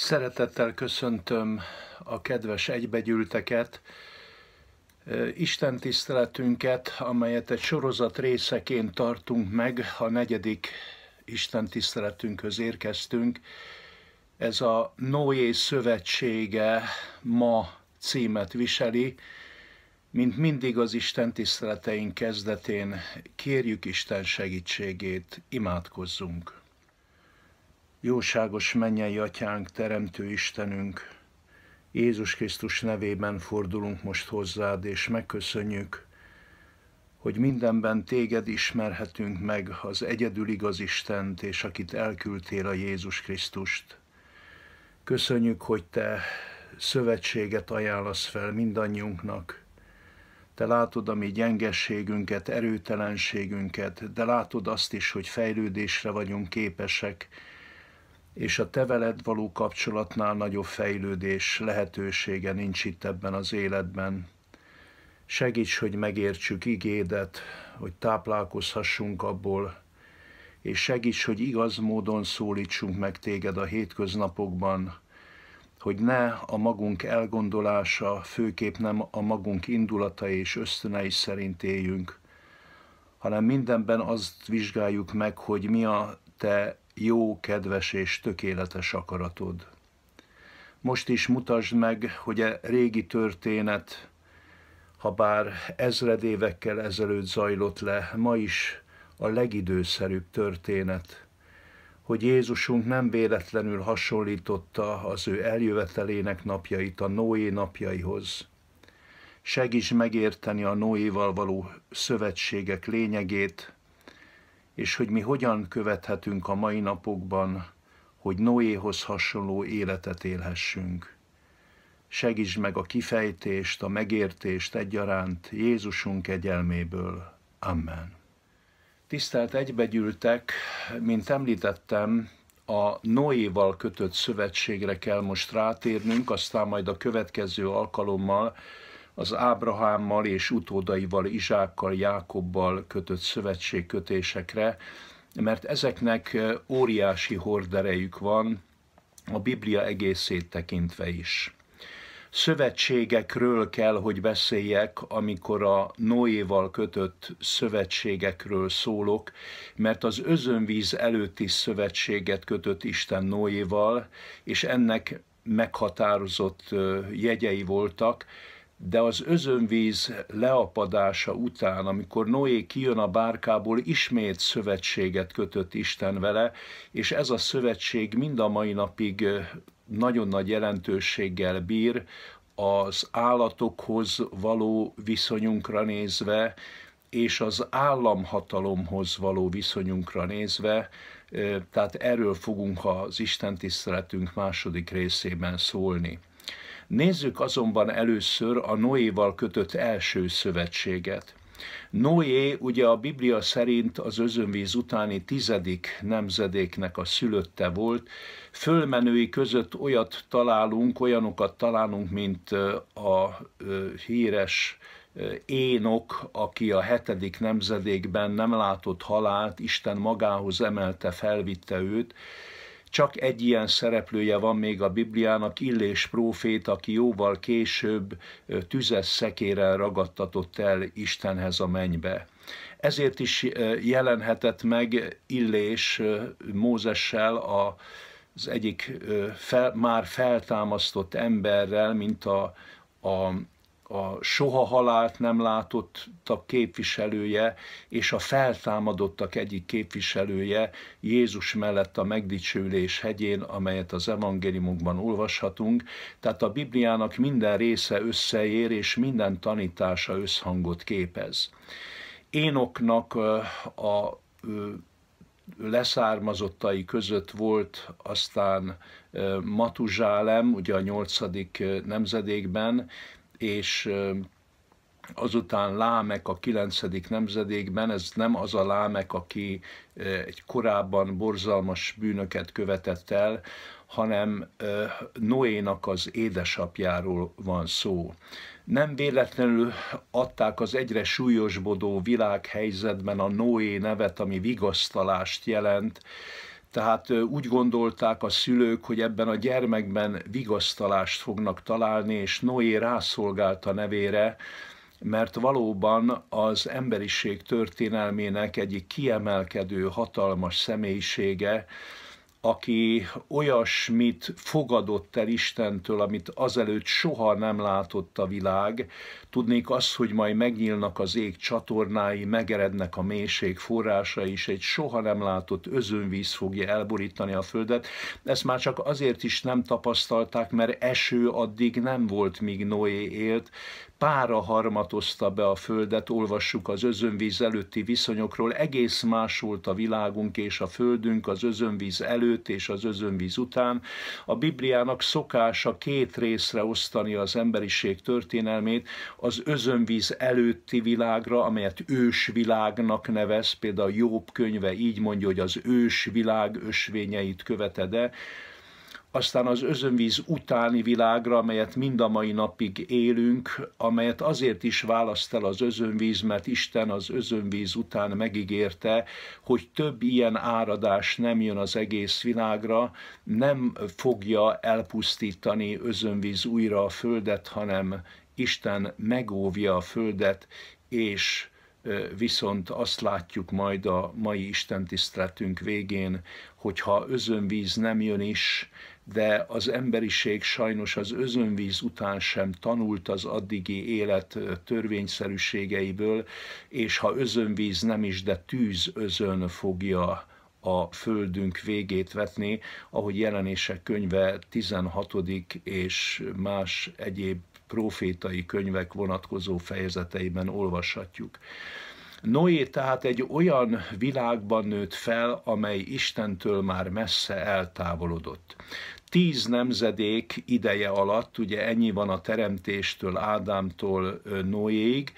Szeretettel köszöntöm a kedves egybegyűlteket, Isten tiszteletünket, amelyet egy sorozat részeként tartunk meg, a negyedik Isten tiszteletünkhöz érkeztünk. Ez a Noé Szövetsége ma címet viseli. Mint mindig az Isten tiszteleteink kezdetén kérjük Isten segítségét, imádkozzunk. Jóságos mennyei atyánk, teremtő Istenünk, Jézus Krisztus nevében fordulunk most hozzád, és megköszönjük, hogy mindenben téged ismerhetünk meg, az egyedül igaz Istent, és akit elküldtél a Jézus Krisztust. Köszönjük, hogy te szövetséget ajánlasz fel mindannyiunknak, te látod a mi gyengességünket, erőtelenségünket, de látod azt is, hogy fejlődésre vagyunk képesek, és a te veled való kapcsolatnál nagyobb fejlődés lehetősége nincs itt ebben az életben. Segíts, hogy megértsük igédet, hogy táplálkozhassunk abból, és segíts, hogy igaz módon szólítsunk meg téged a hétköznapokban, hogy ne a magunk elgondolása, főképp nem a magunk indulatai és ösztönei szerint éljünk, hanem mindenben azt vizsgáljuk meg, hogy mi a te jó, kedves és tökéletes akaratod. Most is mutasd meg, hogy a e régi történet, ha bár ezred évekkel ezelőtt zajlott le, ma is a legidőszerűbb történet, hogy Jézusunk nem véletlenül hasonlította az ő eljövetelének napjait a Noé napjaihoz. Segíts megérteni a Noéval való szövetségek lényegét, és hogy mi hogyan követhetünk a mai napokban, hogy Noéhoz hasonló életet élhessünk. segíts meg a kifejtést, a megértést egyaránt Jézusunk egyelméből, Amen. Tisztelt egybegyűltek, mint említettem, a Noéval kötött szövetségre kell most rátérnünk, aztán majd a következő alkalommal az Ábrahámmal és utódaival, Izsákkal, Jákobbal kötött szövetségkötésekre, mert ezeknek óriási horderejük van a Biblia egészét tekintve is. Szövetségekről kell, hogy beszéljek, amikor a Noéval kötött szövetségekről szólok, mert az özönvíz előtti szövetséget kötött Isten Noéval, és ennek meghatározott jegyei voltak, de az özönvíz leapadása után, amikor Noé kijön a bárkából, ismét szövetséget kötött Isten vele, és ez a szövetség mind a mai napig nagyon nagy jelentőséggel bír az állatokhoz való viszonyunkra nézve, és az államhatalomhoz való viszonyunkra nézve, tehát erről fogunk az Isten tiszteletünk második részében szólni. Nézzük azonban először a Noéval kötött első szövetséget. Noé ugye a Biblia szerint az özönvíz utáni tizedik nemzedéknek a szülötte volt. Fölmenői között olyat találunk, olyanokat találunk, mint a híres Énok, aki a hetedik nemzedékben nem látott halált, Isten magához emelte, felvitte őt, csak egy ilyen szereplője van még a Bibliának, Illés prófét, aki jóval később tüzes szekérel ragadtatott el Istenhez a mennybe. Ezért is jelenhetett meg Illés Mózessel a az egyik fel, már feltámasztott emberrel, mint a, a a soha halált nem látott a képviselője és a feltámadottak egyik képviselője Jézus mellett a megdicsőlés hegyén, amelyet az evangéliumokban olvashatunk. Tehát a Bibliának minden része összeér és minden tanítása összhangot képez. Énoknak a leszármazottai között volt aztán Matuzsálem, ugye a nyolcadik nemzedékben, és azután Lámek a kilencedik nemzedékben, ez nem az a Lámek, aki egy korábban borzalmas bűnöket követett el, hanem Noénak az édesapjáról van szó. Nem véletlenül adták az egyre súlyosbodó világhelyzetben a Noé nevet, ami vigasztalást jelent, tehát úgy gondolták a szülők, hogy ebben a gyermekben vigasztalást fognak találni, és Noé rászolgált a nevére, mert valóban az emberiség történelmének egyik kiemelkedő hatalmas személyisége, aki olyasmit fogadott el Istentől, amit azelőtt soha nem látott a világ, tudnék azt, hogy majd megnyílnak az ég csatornái, megerednek a mélység forrásai, is egy soha nem látott özönvíz fogja elborítani a földet. Ezt már csak azért is nem tapasztalták, mert eső addig nem volt, míg Noé élt, pára harmatozta be a földet, olvassuk az özönvíz előtti viszonyokról, egész más volt a világunk és a földünk az özönvíz előtt és az özönvíz után. A Bibliának szokása két részre osztani az emberiség történelmét, az özönvíz előtti világra, amelyet ősvilágnak nevez, például Jobb könyve így mondja, hogy az ősvilág ösvényeit követed aztán az özönvíz utáni világra, amelyet mind a mai napig élünk, amelyet azért is választ el az özönvíz, mert Isten az özönvíz után megígérte, hogy több ilyen áradás nem jön az egész világra, nem fogja elpusztítani özönvíz újra a földet, hanem Isten megóvja a földet, és viszont azt látjuk majd a mai Isten tiszteletünk végén, hogyha özönvíz nem jön is, de az emberiség sajnos az özönvíz után sem tanult az addigi élet törvényszerűségeiből, és ha özönvíz nem is, de tűz özön fogja a földünk végét vetni, ahogy jelenések könyve 16. és más egyéb profétai könyvek vonatkozó fejezeteiben olvashatjuk. Noé tehát egy olyan világban nőtt fel, amely Istentől már messze eltávolodott tíz nemzedék ideje alatt, ugye ennyi van a teremtéstől, Ádámtól Noéig,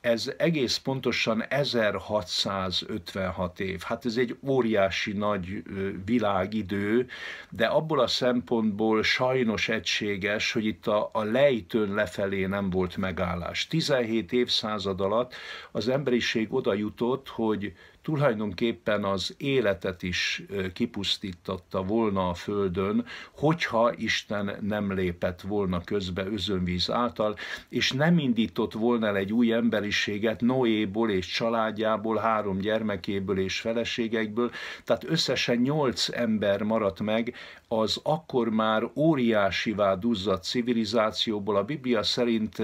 ez egész pontosan 1656 év. Hát ez egy óriási nagy világidő, de abból a szempontból sajnos egységes, hogy itt a, a lejtőn lefelé nem volt megállás. 17 évszázad alatt az emberiség oda jutott, hogy tulajdonképpen az életet is kipusztította volna a Földön, hogyha Isten nem lépett volna közbe özönvíz által, és nem indított volna el egy új emberiséget Noéból és családjából, három gyermekéből és feleségekből, tehát összesen nyolc ember maradt meg, az akkor már óriásivá duzzadt civilizációból. A Biblia szerint,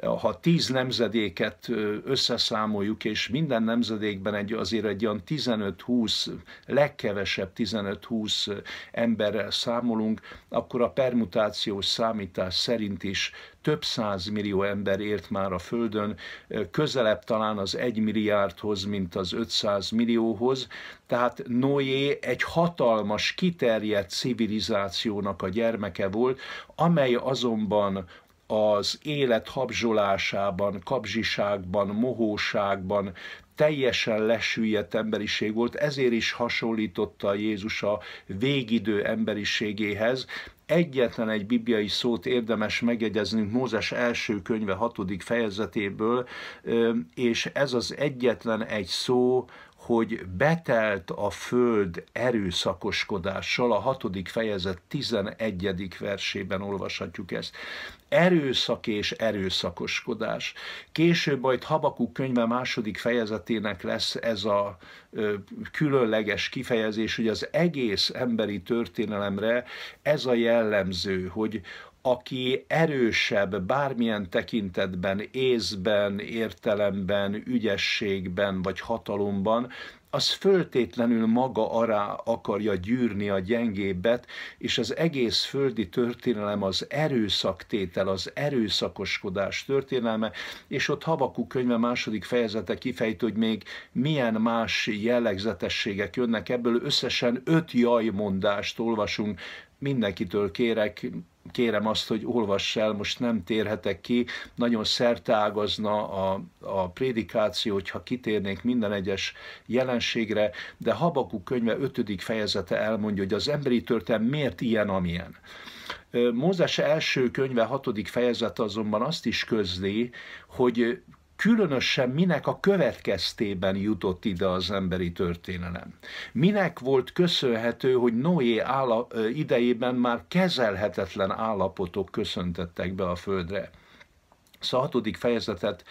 ha tíz nemzedéket összeszámoljuk, és minden nemzedékben egy, azért egy olyan 15-20, legkevesebb 15-20 emberrel számolunk, akkor a permutációs számítás szerint is több száz millió ember ért már a Földön, közelebb talán az egy milliárdhoz, mint az 500 millióhoz, tehát Noé egy hatalmas, kiterjedt civilizációnak a gyermeke volt, amely azonban az élet habzsolásában, kapzsiságban, mohóságban, teljesen lesüllyedt emberiség volt, ezért is hasonlította Jézus a végidő emberiségéhez, egyetlen egy bibliai szót érdemes megjegyeznünk Mózes első könyve hatodik fejezetéből, és ez az egyetlen egy szó, hogy betelt a föld erőszakoskodással, a hatodik fejezet 11. versében olvashatjuk ezt erőszak és erőszakoskodás. Később majd Habakuk könyve második fejezetének lesz ez a különleges kifejezés, hogy az egész emberi történelemre ez a jellemző, hogy aki erősebb bármilyen tekintetben, észben, értelemben, ügyességben vagy hatalomban, az föltétlenül maga ará akarja gyűrni a gyengébbet, és az egész földi történelem az erőszaktétel, az erőszakoskodás történelme, és ott Habakuk könyve második fejezete kifejt, hogy még milyen más jellegzetességek jönnek ebből, összesen öt jajmondást olvasunk mindenkitől kérek, kérem azt, hogy olvass el, most nem térhetek ki, nagyon szerteágazna a, a prédikáció, hogyha kitérnék minden egyes jelenségre, de Habakuk könyve 5. fejezete elmondja, hogy az emberi történet miért ilyen, amilyen. Mózes első könyve, hatodik fejezete azonban azt is közli, hogy különösen minek a következtében jutott ide az emberi történelem. Minek volt köszönhető, hogy Noé ála, idejében már kezelhetetlen állapotok köszöntettek be a földre. Szóval a hatodik fejezetet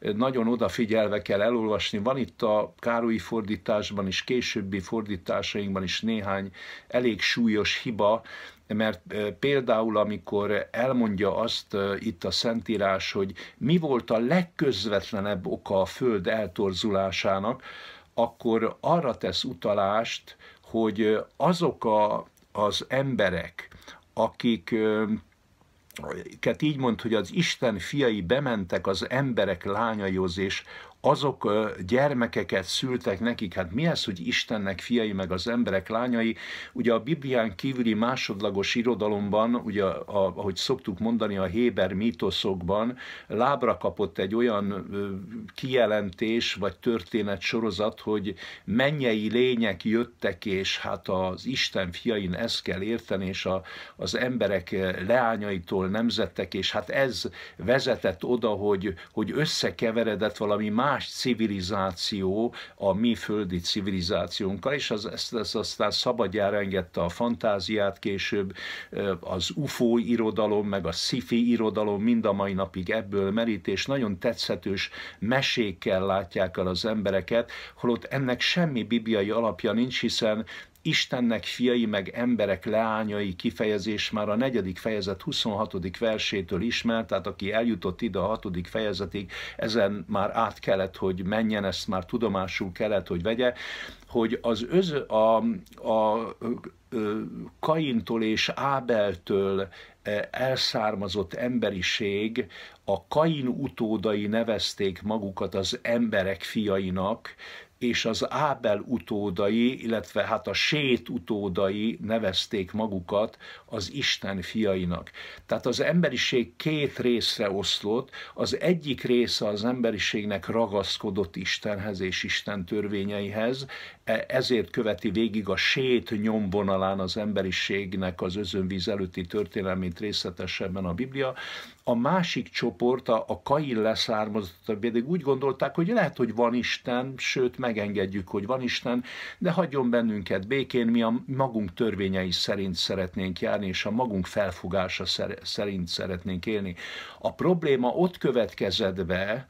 nagyon odafigyelve kell elolvasni. Van itt a Károlyi fordításban is, későbbi fordításainkban is néhány elég súlyos hiba, mert például amikor elmondja azt itt a Szentírás, hogy mi volt a legközvetlenebb oka a Föld eltorzulásának, akkor arra tesz utalást, hogy azok a, az emberek, akik így mond, hogy az Isten fiai bementek az emberek lányaihoz, és azok gyermekeket szültek nekik. Hát mi ez, hogy Istennek fiai meg az emberek lányai? Ugye a Biblián kívüli másodlagos irodalomban, ugye a, ahogy szoktuk mondani a Héber mítoszokban, lábra kapott egy olyan kijelentés vagy történet sorozat, hogy mennyei lények jöttek, és hát az Isten fiain ezt kell érteni, és a, az emberek leányaitól nemzettek, és hát ez vezetett oda, hogy, hogy összekeveredett valami más más civilizáció a mi földi civilizációnkkal, és az, ezt, ezt aztán szabadjára engedte a fantáziát később, az UFO irodalom, meg a sci-fi irodalom mind a mai napig ebből merít, és nagyon tetszetős mesékkel látják el az embereket, holott ennek semmi bibliai alapja nincs, hiszen Istennek fiai meg emberek leányai kifejezés már a negyedik fejezet 26. versétől ismert, tehát aki eljutott ide a hatodik fejezetig, ezen már át kellett, hogy menjen, ezt már tudomásul kellett, hogy vegye, hogy az öz, a, a Kaintól és Ábeltől e, elszármazott emberiség, a Kain utódai nevezték magukat az emberek fiainak, és az Ábel utódai, illetve hát a Sét utódai nevezték magukat az Isten fiainak. Tehát az emberiség két részre oszlott, az egyik része az emberiségnek ragaszkodott Istenhez és Isten törvényeihez, E, ezért követi végig a sét nyomvonalán az emberiségnek az özönvíz előtti történelmét részletesebben a Biblia. A másik csoport, a, a Kain leszármazott, pedig úgy gondolták, hogy lehet, hogy van Isten, sőt megengedjük, hogy van Isten, de hagyjon bennünket békén, mi a magunk törvényei szerint szeretnénk járni, és a magunk felfogása szerint szeretnénk élni. A probléma ott következett be,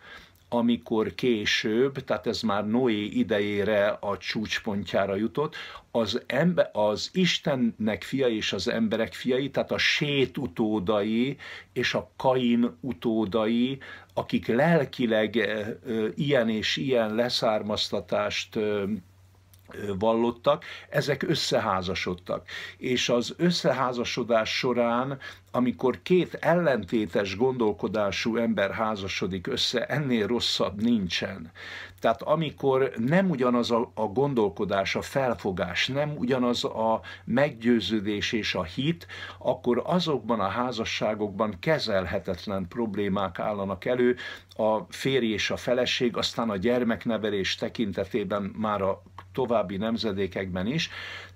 amikor később, tehát ez már Noé idejére a csúcspontjára jutott, az, ember, az Istennek fia és az emberek fiai, tehát a sét utódai és a kain utódai, akik lelkileg ilyen és ilyen leszármaztatást vallottak, ezek összeházasodtak. És az összeházasodás során, amikor két ellentétes gondolkodású ember házasodik össze, ennél rosszabb nincsen. Tehát amikor nem ugyanaz a, a gondolkodás, a felfogás, nem ugyanaz a meggyőződés és a hit, akkor azokban a házasságokban kezelhetetlen problémák állanak elő, a férj és a feleség, aztán a gyermeknevelés tekintetében már a további nemzedékekben is.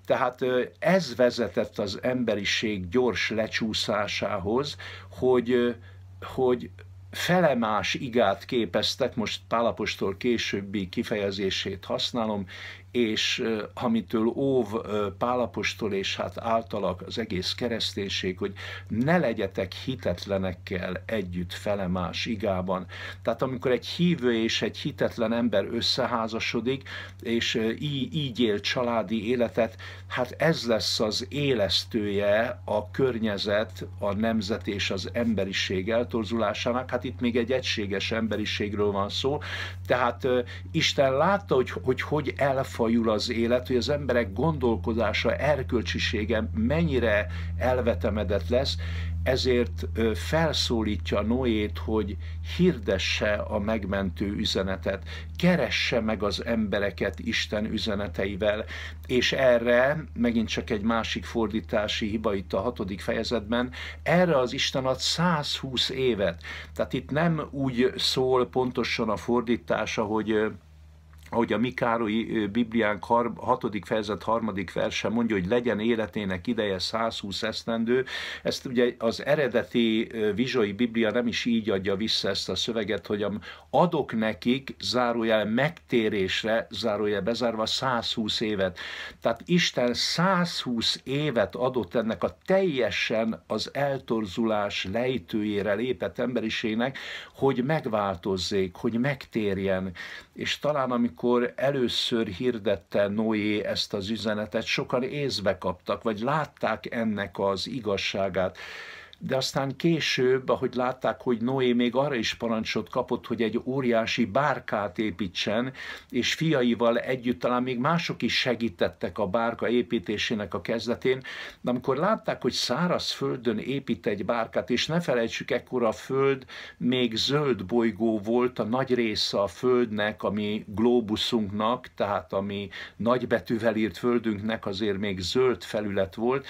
Tehát ez vezetett az emberiség gyors lecsúszásához, hogy, hogy felemás igát képeztek, most Pálapostól későbbi kifejezését használom, és amitől óv Pálapostól és hát általak az egész kereszténység, hogy ne legyetek hitetlenekkel együtt felemás igában. Tehát amikor egy hívő és egy hitetlen ember összeházasodik, és így, így él családi életet, hát ez lesz az élesztője a környezet, a nemzet és az emberiség eltorzulásának. Hát itt még egy egységes emberiségről van szó, tehát Isten látta, hogy hogy, hogy elfog fajul az élet, hogy az emberek gondolkodása, erkölcsisége mennyire elvetemedett lesz, ezért felszólítja Noét, hogy hirdesse a megmentő üzenetet, keresse meg az embereket Isten üzeneteivel, és erre, megint csak egy másik fordítási hiba itt a hatodik fejezetben, erre az Isten ad 120 évet. Tehát itt nem úgy szól pontosan a fordítása, hogy ahogy a Mikárói Bibliánk 6. fejezet 3. verse mondja, hogy legyen életének ideje 120 esztendő. Ezt ugye az eredeti vizsói Biblia nem is így adja vissza ezt a szöveget, hogy adok nekik, zárójel megtérésre, zárójel bezárva 120 évet. Tehát Isten 120 évet adott ennek a teljesen az eltorzulás lejtőjére lépett emberiségnek, hogy megváltozzék, hogy megtérjen és talán amikor először hirdette Noé ezt az üzenetet, sokan észbe kaptak, vagy látták ennek az igazságát de aztán később, ahogy látták, hogy Noé még arra is parancsot kapott, hogy egy óriási bárkát építsen, és fiaival együtt talán még mások is segítettek a bárka építésének a kezdetén, de amikor látták, hogy száraz földön épít egy bárkát, és ne felejtsük, ekkor a föld még zöld bolygó volt, a nagy része a földnek, ami globuszunknak, tehát ami nagybetűvel írt földünknek azért még zöld felület volt,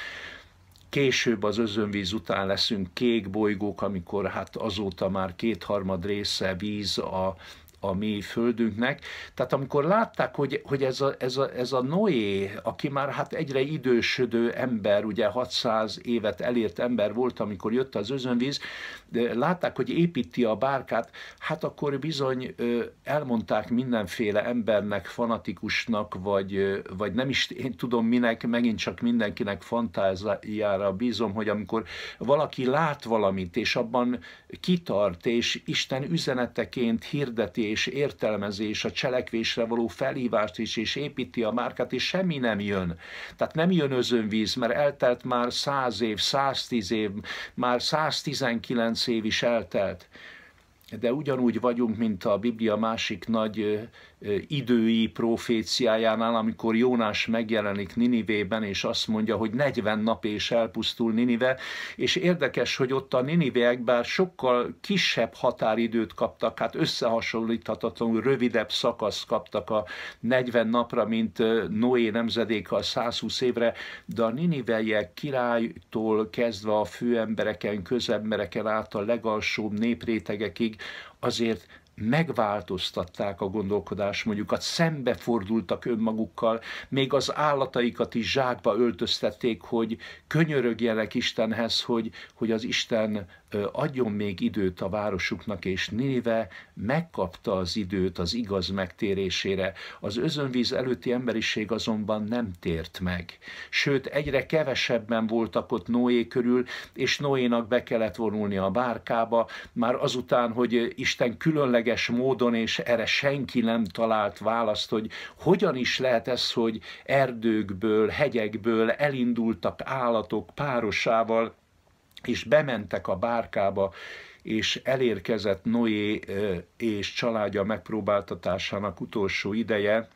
később az özönvíz után leszünk kék bolygók, amikor hát azóta már kétharmad része víz a, a mi földünknek. Tehát amikor látták, hogy, hogy ez, a, ez, a, ez a Noé, aki már hát egyre idősödő ember, ugye 600 évet elért ember volt, amikor jött az özönvíz, de látták, hogy építi a bárkát, hát akkor bizony elmondták mindenféle embernek, fanatikusnak, vagy, vagy nem is én tudom minek, megint csak mindenkinek fantáziára bízom, hogy amikor valaki lát valamit, és abban kitart, és Isten üzeneteként hirdeti és értelmezi, és a cselekvésre való felhívást is, és építi a márkát, és semmi nem jön. Tehát nem jön özönvíz, mert eltelt már 100 év, tíz év, már 119 30 év is eltelt, de ugyanúgy vagyunk, mint a Biblia másik nagy idői proféciájánál, amikor Jónás megjelenik Ninivében, és azt mondja, hogy 40 nap és elpusztul Ninive, és érdekes, hogy ott a Niniveek bár sokkal kisebb határidőt kaptak, hát összehasonlíthatatlanul rövidebb szakaszt kaptak a 40 napra, mint Noé nemzedéke a 120 évre, de a Niniveiek királytól kezdve a főembereken, közembereken át a legalsóbb néprétegekig azért megváltoztatták a gondolkodás, mondjuk a szembefordultak önmagukkal, még az állataikat is zsákba öltöztették, hogy könyörögjenek Istenhez, hogy, hogy az Isten adjon még időt a városuknak, és Ninive megkapta az időt az igaz megtérésére. Az özönvíz előtti emberiség azonban nem tért meg. Sőt, egyre kevesebben voltak ott Noé körül, és Noénak be kellett vonulni a bárkába, már azután, hogy Isten különleges különleges módon, és erre senki nem talált választ, hogy hogyan is lehet ez, hogy erdőkből, hegyekből elindultak állatok párosával, és bementek a bárkába, és elérkezett Noé és családja megpróbáltatásának utolsó ideje,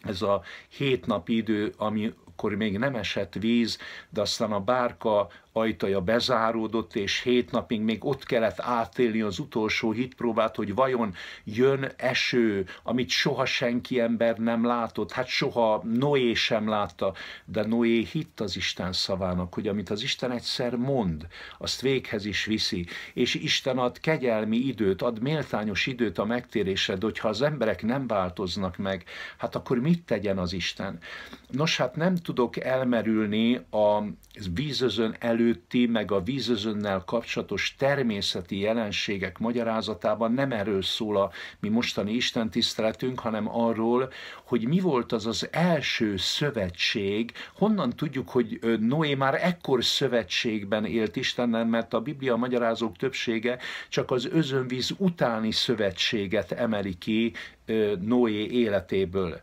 ez a hét nap idő, ami még nem esett víz, de aztán a bárka ajtaja bezáródott, és hét napig még ott kellett átélni az utolsó hitpróbát, hogy vajon jön eső, amit soha senki ember nem látott, hát soha Noé sem látta, de Noé hitt az Isten szavának, hogy amit az Isten egyszer mond, azt véghez is viszi, és Isten ad kegyelmi időt, ad méltányos időt a megtérésre, de hogyha az emberek nem változnak meg, hát akkor mit tegyen az Isten? Nos, hát nem tudok elmerülni a vízözön elő előtti, meg a vízözönnel kapcsolatos természeti jelenségek magyarázatában nem erről szól a mi mostani Isten tiszteletünk, hanem arról, hogy mi volt az az első szövetség, honnan tudjuk, hogy Noé már ekkor szövetségben élt Istennel, mert a Biblia magyarázók többsége csak az özönvíz utáni szövetséget emeli ki Noé életéből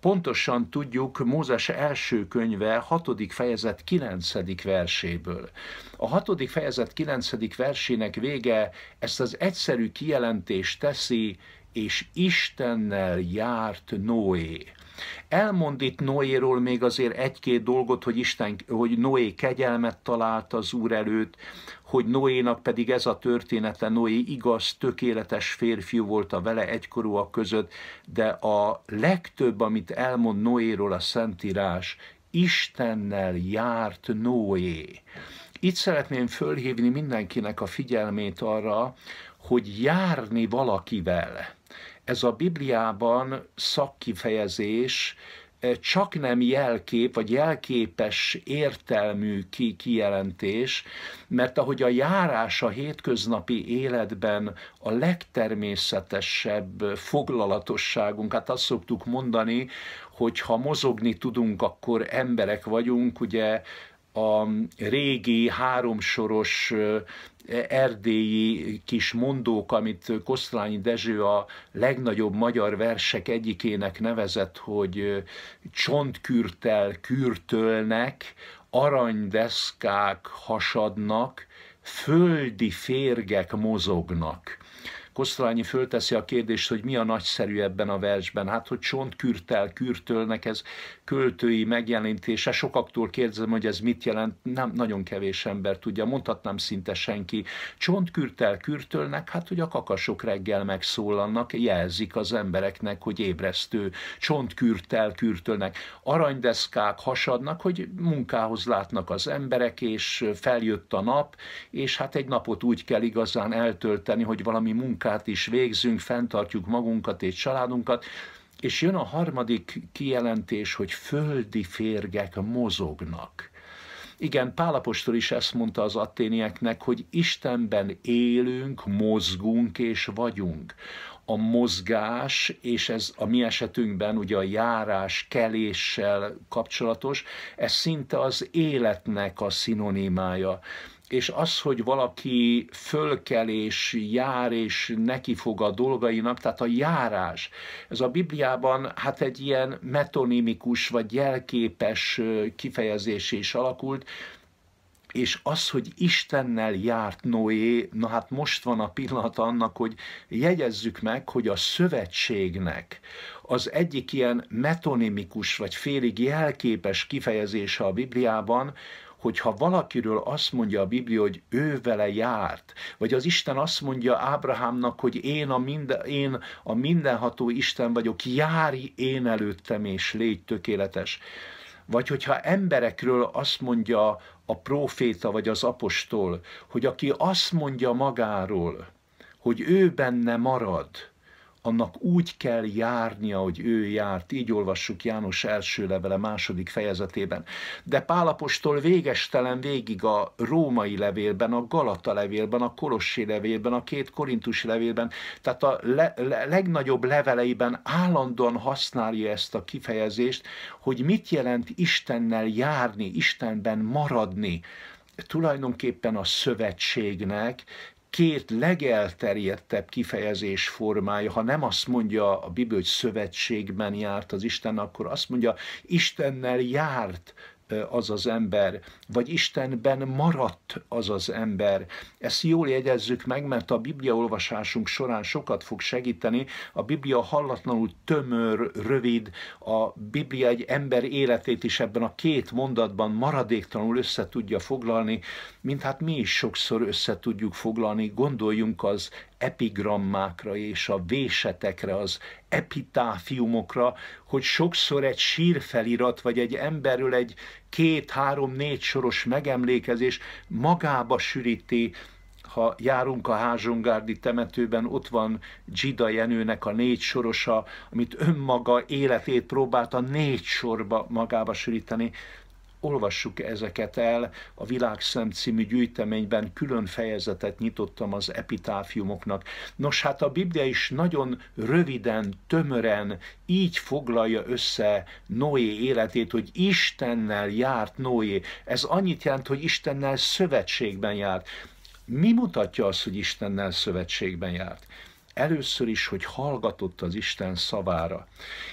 pontosan tudjuk Mózes első könyve 6. fejezet 9. verséből. A 6. fejezet 9. versének vége ezt az egyszerű kijelentést teszi, és Istennel járt Noé. Elmond itt Noéról még azért egy-két dolgot, hogy, Isten, hogy Noé kegyelmet talált az Úr előtt, hogy Noénak pedig ez a története, Noé igaz, tökéletes férfiú volt a vele egykorúak között, de a legtöbb, amit elmond Noéról a Szentírás, Istennel járt Noé. Itt szeretném fölhívni mindenkinek a figyelmét arra, hogy járni valakivel ez a Bibliában szakkifejezés eh, csak nem jelkép, vagy jelképes értelmű kijelentés, mert ahogy a járás a hétköznapi életben a legtermészetesebb foglalatosságunk, hát azt szoktuk mondani, hogy ha mozogni tudunk, akkor emberek vagyunk, ugye a régi háromsoros eh, erdélyi kis mondók, amit Kosztolányi Dezső a legnagyobb magyar versek egyikének nevezett, hogy csontkürtel kürtölnek, aranydeszkák hasadnak, földi férgek mozognak. Kosztolányi fölteszi a kérdést, hogy mi a nagyszerű ebben a versben. Hát, hogy csont kürtel, kürtölnek, ez költői megjelenítése. Sokaktól kérdezem, hogy ez mit jelent. Nem, nagyon kevés ember tudja, mondhatnám szinte senki. Csont kürtel, kürtölnek, hát, hogy a kakasok reggel megszólalnak, jelzik az embereknek, hogy ébresztő. Csont kürtel, kürtölnek. Aranydeszkák hasadnak, hogy munkához látnak az emberek, és feljött a nap, és hát egy napot úgy kell igazán eltölteni, hogy valami munka munkát is végzünk, fenntartjuk magunkat és családunkat, és jön a harmadik kijelentés, hogy földi férgek mozognak. Igen, Pálapostól is ezt mondta az atténieknek, hogy Istenben élünk, mozgunk és vagyunk. A mozgás, és ez a mi esetünkben ugye a járás keléssel kapcsolatos, ez szinte az életnek a szinonimája és az, hogy valaki fölkel és jár és fog a dolgainak, tehát a járás, ez a Bibliában hát egy ilyen metonimikus vagy jelképes kifejezés is alakult, és az, hogy Istennel járt Noé, na hát most van a pillanat annak, hogy jegyezzük meg, hogy a szövetségnek az egyik ilyen metonimikus vagy félig jelképes kifejezése a Bibliában hogyha valakiről azt mondja a Biblia, hogy ő vele járt, vagy az Isten azt mondja Ábrahámnak, hogy én a, minden, én a mindenható Isten vagyok, járj én előttem és légy tökéletes. Vagy hogyha emberekről azt mondja a próféta vagy az apostol, hogy aki azt mondja magáról, hogy ő benne marad, annak úgy kell járnia, hogy ő járt. Így olvassuk János első levele második fejezetében. De Pálapostól végestelen végig a római levélben, a Galata levélben, a Kolossi levélben, a két korintusi levélben, tehát a le, le, legnagyobb leveleiben állandóan használja ezt a kifejezést, hogy mit jelent Istennel járni, Istenben maradni tulajdonképpen a szövetségnek két legelterjedtebb kifejezés formája. Ha nem azt mondja a Biblia, hogy szövetségben járt az Isten, akkor azt mondja, Istennel járt az az ember, vagy Istenben maradt az az ember. Ezt jól jegyezzük meg, mert a Biblia olvasásunk során sokat fog segíteni. A Biblia hallatlanul tömör, rövid, a Biblia egy ember életét is ebben a két mondatban maradéktalanul össze tudja foglalni, mint hát mi is sokszor össze tudjuk foglalni. Gondoljunk az epigrammákra és a vésetekre, az epitáfiumokra, hogy sokszor egy sírfelirat, vagy egy emberről egy két, három, négy soros megemlékezés magába sűríti ha járunk a Házsongárdi temetőben, ott van Gida Jenőnek a négy sorosa, amit önmaga életét próbálta négy sorba magába sűríteni olvassuk ezeket el. A Világszem című gyűjteményben külön fejezetet nyitottam az epitáfiumoknak. Nos, hát a Biblia is nagyon röviden, tömören így foglalja össze Noé életét, hogy Istennel járt Noé. Ez annyit jelent, hogy Istennel szövetségben járt. Mi mutatja azt, hogy Istennel szövetségben járt? Először is, hogy hallgatott az Isten szavára,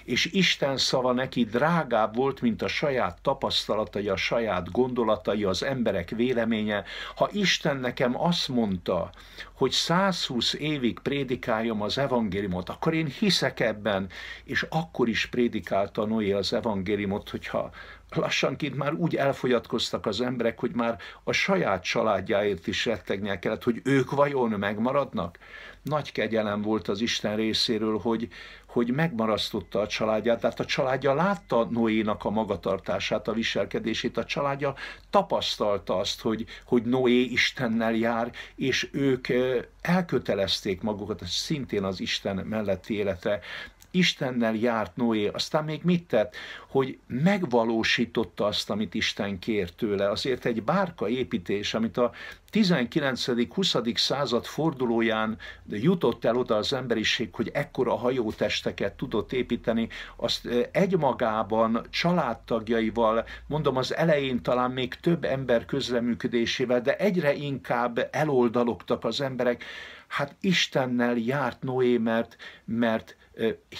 és Isten szava neki drágább volt, mint a saját tapasztalatai, a saját gondolatai, az emberek véleménye. Ha Isten nekem azt mondta, hogy 120 évig prédikáljam az evangéliumot, akkor én hiszek ebben, és akkor is prédikálta Noé az evangéliumot, hogyha lassanként már úgy elfogyatkoztak az emberek, hogy már a saját családjáért is rettegnie kellett, hogy ők vajon megmaradnak. Nagy kegyelem volt az Isten részéről, hogy, hogy megmarasztotta a családját, tehát a családja látta Noénak a magatartását, a viselkedését, a családja tapasztalta azt, hogy, hogy Noé Istennel jár, és ők elkötelezték magukat szintén az Isten melletti életre. Istennel járt Noé, aztán még mit tett? Hogy megvalósította azt, amit Isten kért tőle. Azért egy bárka építés, amit a 19.-20. század fordulóján jutott el oda az emberiség, hogy ekkora hajótesteket tudott építeni, azt eh, egymagában, családtagjaival, mondom az elején talán még több ember közleműködésével, de egyre inkább eloldalogtak az emberek. Hát Istennel járt Noé, mert, mert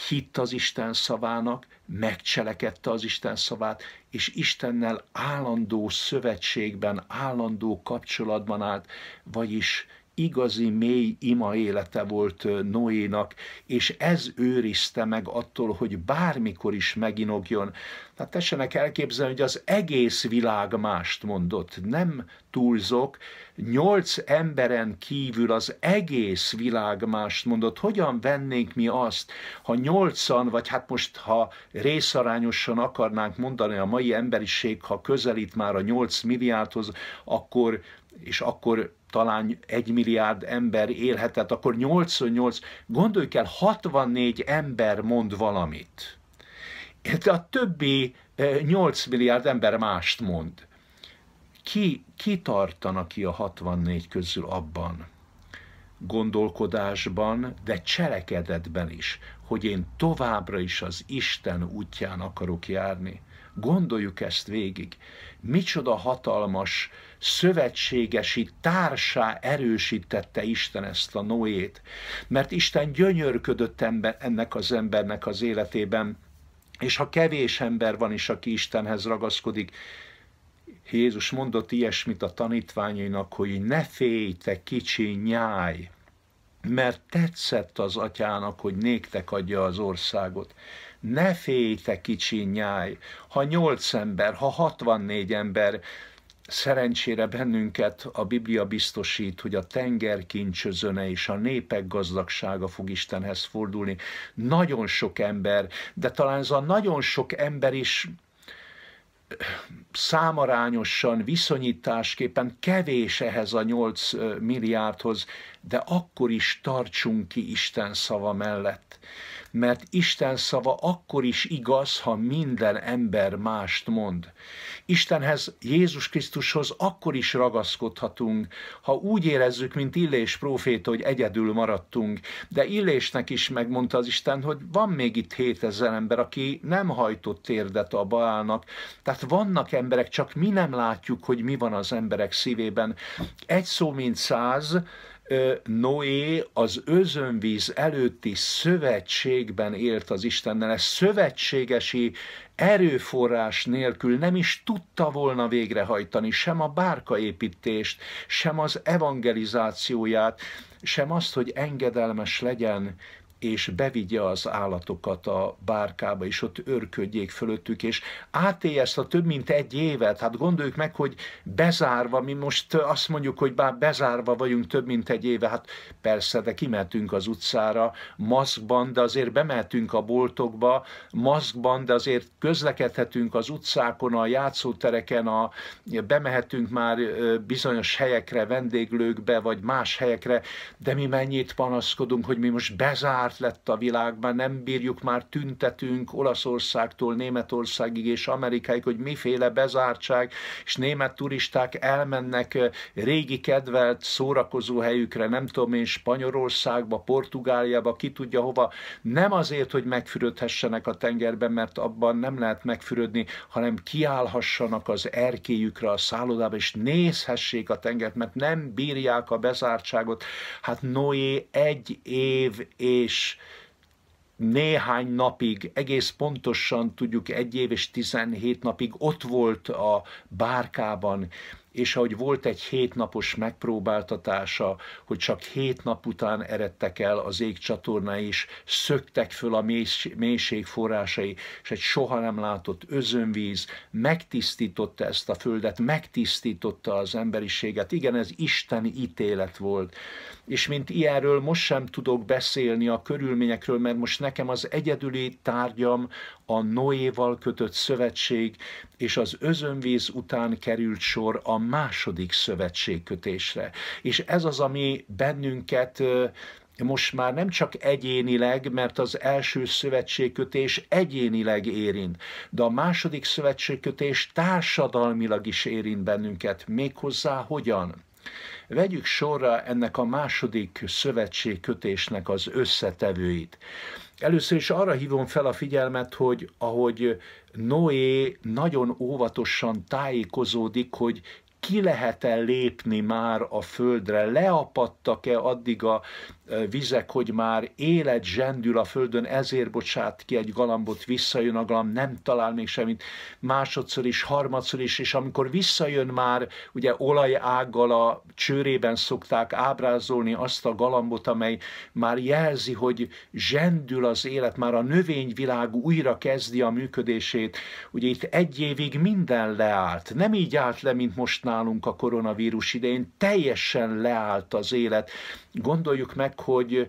hitt az Isten szavának, megcselekedte az Isten szavát, és Istennel állandó szövetségben, állandó kapcsolatban állt, vagyis igazi mély ima élete volt Noénak, és ez őrizte meg attól, hogy bármikor is meginogjon. Tehát tessenek elképzelni, hogy az egész világ mást mondott. Nem túlzok, nyolc emberen kívül az egész világ mást mondott. Hogyan vennénk mi azt, ha nyolcan, vagy hát most, ha részarányosan akarnánk mondani a mai emberiség, ha közelít már a nyolc milliárdhoz, akkor és akkor talán egy milliárd ember élhetett, akkor 88, gondolj kell, 64 ember mond valamit. De a többi 8 eh, milliárd ember mást mond. Ki, ki tartana ki a 64 közül abban? gondolkodásban, de cselekedetben is, hogy én továbbra is az Isten útján akarok járni. Gondoljuk ezt végig. Micsoda hatalmas uh, szövetségesi társá erősítette Isten ezt a Noét, mert Isten gyönyörködött ember, ennek az embernek az életében, és ha kevés ember van is, aki Istenhez ragaszkodik, Jézus mondott ilyesmit a tanítványainak, hogy ne félj, te kicsi nyáj, mert tetszett az atyának, hogy néktek adja az országot. Ne félj, te kicsi nyáj, ha nyolc ember, ha hatvannégy ember, Szerencsére bennünket a Biblia biztosít, hogy a tenger kincsözöne és a népek gazdagsága fog Istenhez fordulni. Nagyon sok ember, de talán ez a nagyon sok ember is eh, számarányosan, viszonyításképpen kevés ehhez a 8 eh, milliárdhoz, de akkor is tartsunk ki Isten szava mellett mert Isten szava akkor is igaz, ha minden ember mást mond. Istenhez, Jézus Krisztushoz akkor is ragaszkodhatunk, ha úgy érezzük, mint Illés próféta, hogy egyedül maradtunk. De Illésnek is megmondta az Isten, hogy van még itt 7000 ember, aki nem hajtott térdet a Baálnak. Tehát vannak emberek, csak mi nem látjuk, hogy mi van az emberek szívében. Egy szó, mint száz, Noé az özönvíz előtti szövetségben élt az Istennel, ez szövetségesi erőforrás nélkül nem is tudta volna végrehajtani sem a bárkaépítést, sem az evangelizációját, sem azt, hogy engedelmes legyen és bevigye az állatokat a bárkába, és ott örködjék fölöttük, és átélje ezt a több mint egy évet. Hát gondoljuk meg, hogy bezárva, mi most azt mondjuk, hogy bár bezárva vagyunk több mint egy éve, hát persze, de kimentünk az utcára maszkban, de azért bemeltünk a boltokba maszkban, de azért közlekedhetünk az utcákon, a játszótereken, a, bemehetünk már bizonyos helyekre, vendéglőkbe, vagy más helyekre, de mi mennyit panaszkodunk, hogy mi most bezárt párt lett a világban nem bírjuk, már tüntetünk Olaszországtól Németországig és Amerikáig, hogy miféle bezártság, és német turisták elmennek eh, régi kedvelt szórakozó helyükre, nem tudom én, Spanyolországba, Portugáliába, ki tudja hova, nem azért, hogy megfürödhessenek a tengerben, mert abban nem lehet megfürödni, hanem kiállhassanak az erkélyükre a szállodába, és nézhessék a tengert, mert nem bírják a bezártságot. Hát Noé egy év és és néhány napig, egész pontosan tudjuk, egy év és 17 napig ott volt a bárkában, és ahogy volt egy hétnapos megpróbáltatása, hogy csak hét nap után eredtek el az égcsatorna is, szöktek föl a mélység forrásai, és egy soha nem látott özönvíz megtisztította ezt a földet, megtisztította az emberiséget. Igen, ez Isten ítélet volt és mint ilyenről most sem tudok beszélni a körülményekről, mert most nekem az egyedüli tárgyam a Noéval kötött szövetség, és az özönvíz után került sor a második szövetségkötésre. És ez az, ami bennünket most már nem csak egyénileg, mert az első szövetségkötés egyénileg érint, de a második szövetségkötés társadalmilag is érint bennünket. Méghozzá hogyan? Vegyük sorra ennek a második szövetségkötésnek az összetevőit. Először is arra hívom fel a figyelmet, hogy ahogy Noé nagyon óvatosan tájékozódik, hogy ki lehet-e lépni már a földre, leapadtak-e addig a vizek, hogy már élet zsendül a földön, ezért bocsát ki egy galambot, visszajön a galamb, nem talál még semmit, másodszor is, harmadszor is, és amikor visszajön már, ugye ággal a csőrében szokták ábrázolni azt a galambot, amely már jelzi, hogy zsendül az élet, már a növényvilág újra kezdi a működését. Ugye itt egy évig minden leállt, nem így állt le, mint most nálunk a koronavírus idején, teljesen leállt az élet. Gondoljuk meg, meg, hogy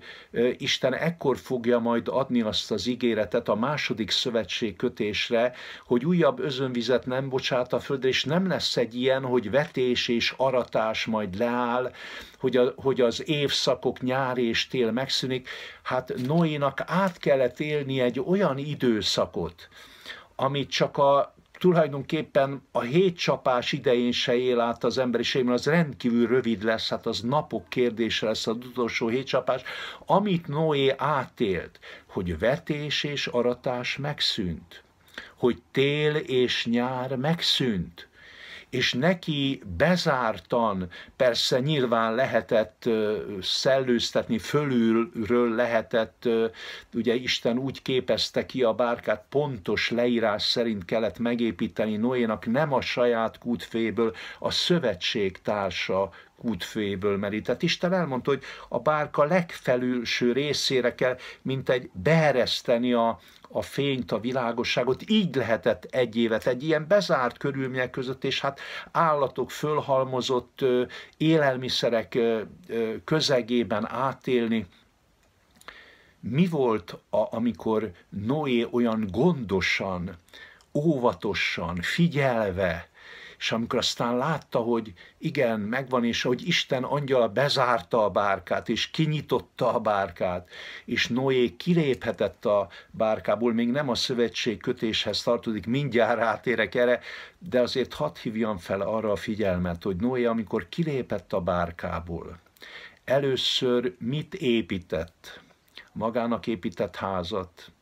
Isten ekkor fogja majd adni azt az ígéretet a második szövetség kötésre, hogy újabb özönvizet nem bocsát a földre, és nem lesz egy ilyen, hogy vetés és aratás majd leáll, hogy, a, hogy az évszakok nyár és tél megszűnik. Hát Noénak át kellett élni egy olyan időszakot, amit csak a tulajdonképpen a hét csapás idején se él át az emberiség, mert az rendkívül rövid lesz, hát az napok kérdése lesz az utolsó hét csapás. Amit Noé átélt, hogy vetés és aratás megszűnt, hogy tél és nyár megszűnt, és neki bezártan, persze nyilván lehetett szellőztetni, fölülről lehetett, ugye Isten úgy képezte ki a bárkát, pontos leírás szerint kellett megépíteni Noénak nem a saját kútféből, a szövetség társa kútféből merített. Isten elmondta, hogy a bárka legfelülső részére kell, mint egy beereszteni a, a fényt, a világosságot. Így lehetett egy évet, egy ilyen bezárt körülmények között, és hát állatok fölhalmozott élelmiszerek közegében átélni. Mi volt, a, amikor Noé olyan gondosan, óvatosan, figyelve, és amikor aztán látta, hogy igen, megvan, és hogy Isten angyala bezárta a bárkát, és kinyitotta a bárkát, és Noé kiléphetett a bárkából, még nem a szövetség kötéshez tartozik, mindjárt rátérek erre, de azért hadd hívjam fel arra a figyelmet, hogy Noé, amikor kilépett a bárkából, először mit épített? magának épített házat,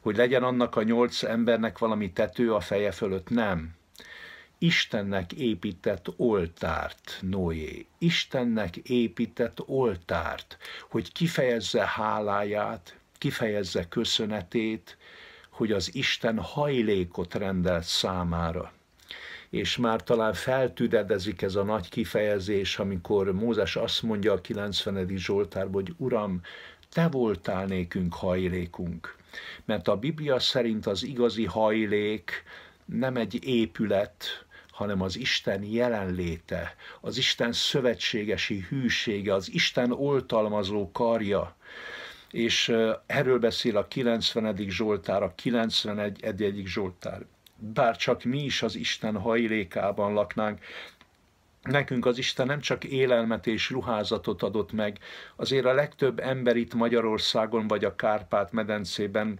hogy legyen annak a nyolc embernek valami tető a feje fölött, nem. Istennek épített oltárt, Noé, Istennek épített oltárt, hogy kifejezze háláját, kifejezze köszönetét, hogy az Isten hajlékot rendelt számára. És már talán feltüdedezik ez a nagy kifejezés, amikor Mózes azt mondja a 90. Zsoltárban, hogy Uram, Te voltál nékünk hajlékunk. Mert a Biblia szerint az igazi hajlék nem egy épület, hanem az Isten jelenléte, az Isten szövetségesi hűsége, az Isten oltalmazó karja. És erről beszél a 90. Zsoltár, a 91. Zsoltár. Bár csak mi is az Isten hajlékában laknánk, Nekünk az Isten nem csak élelmet és ruházatot adott meg, azért a legtöbb ember itt Magyarországon vagy a Kárpát-medencében,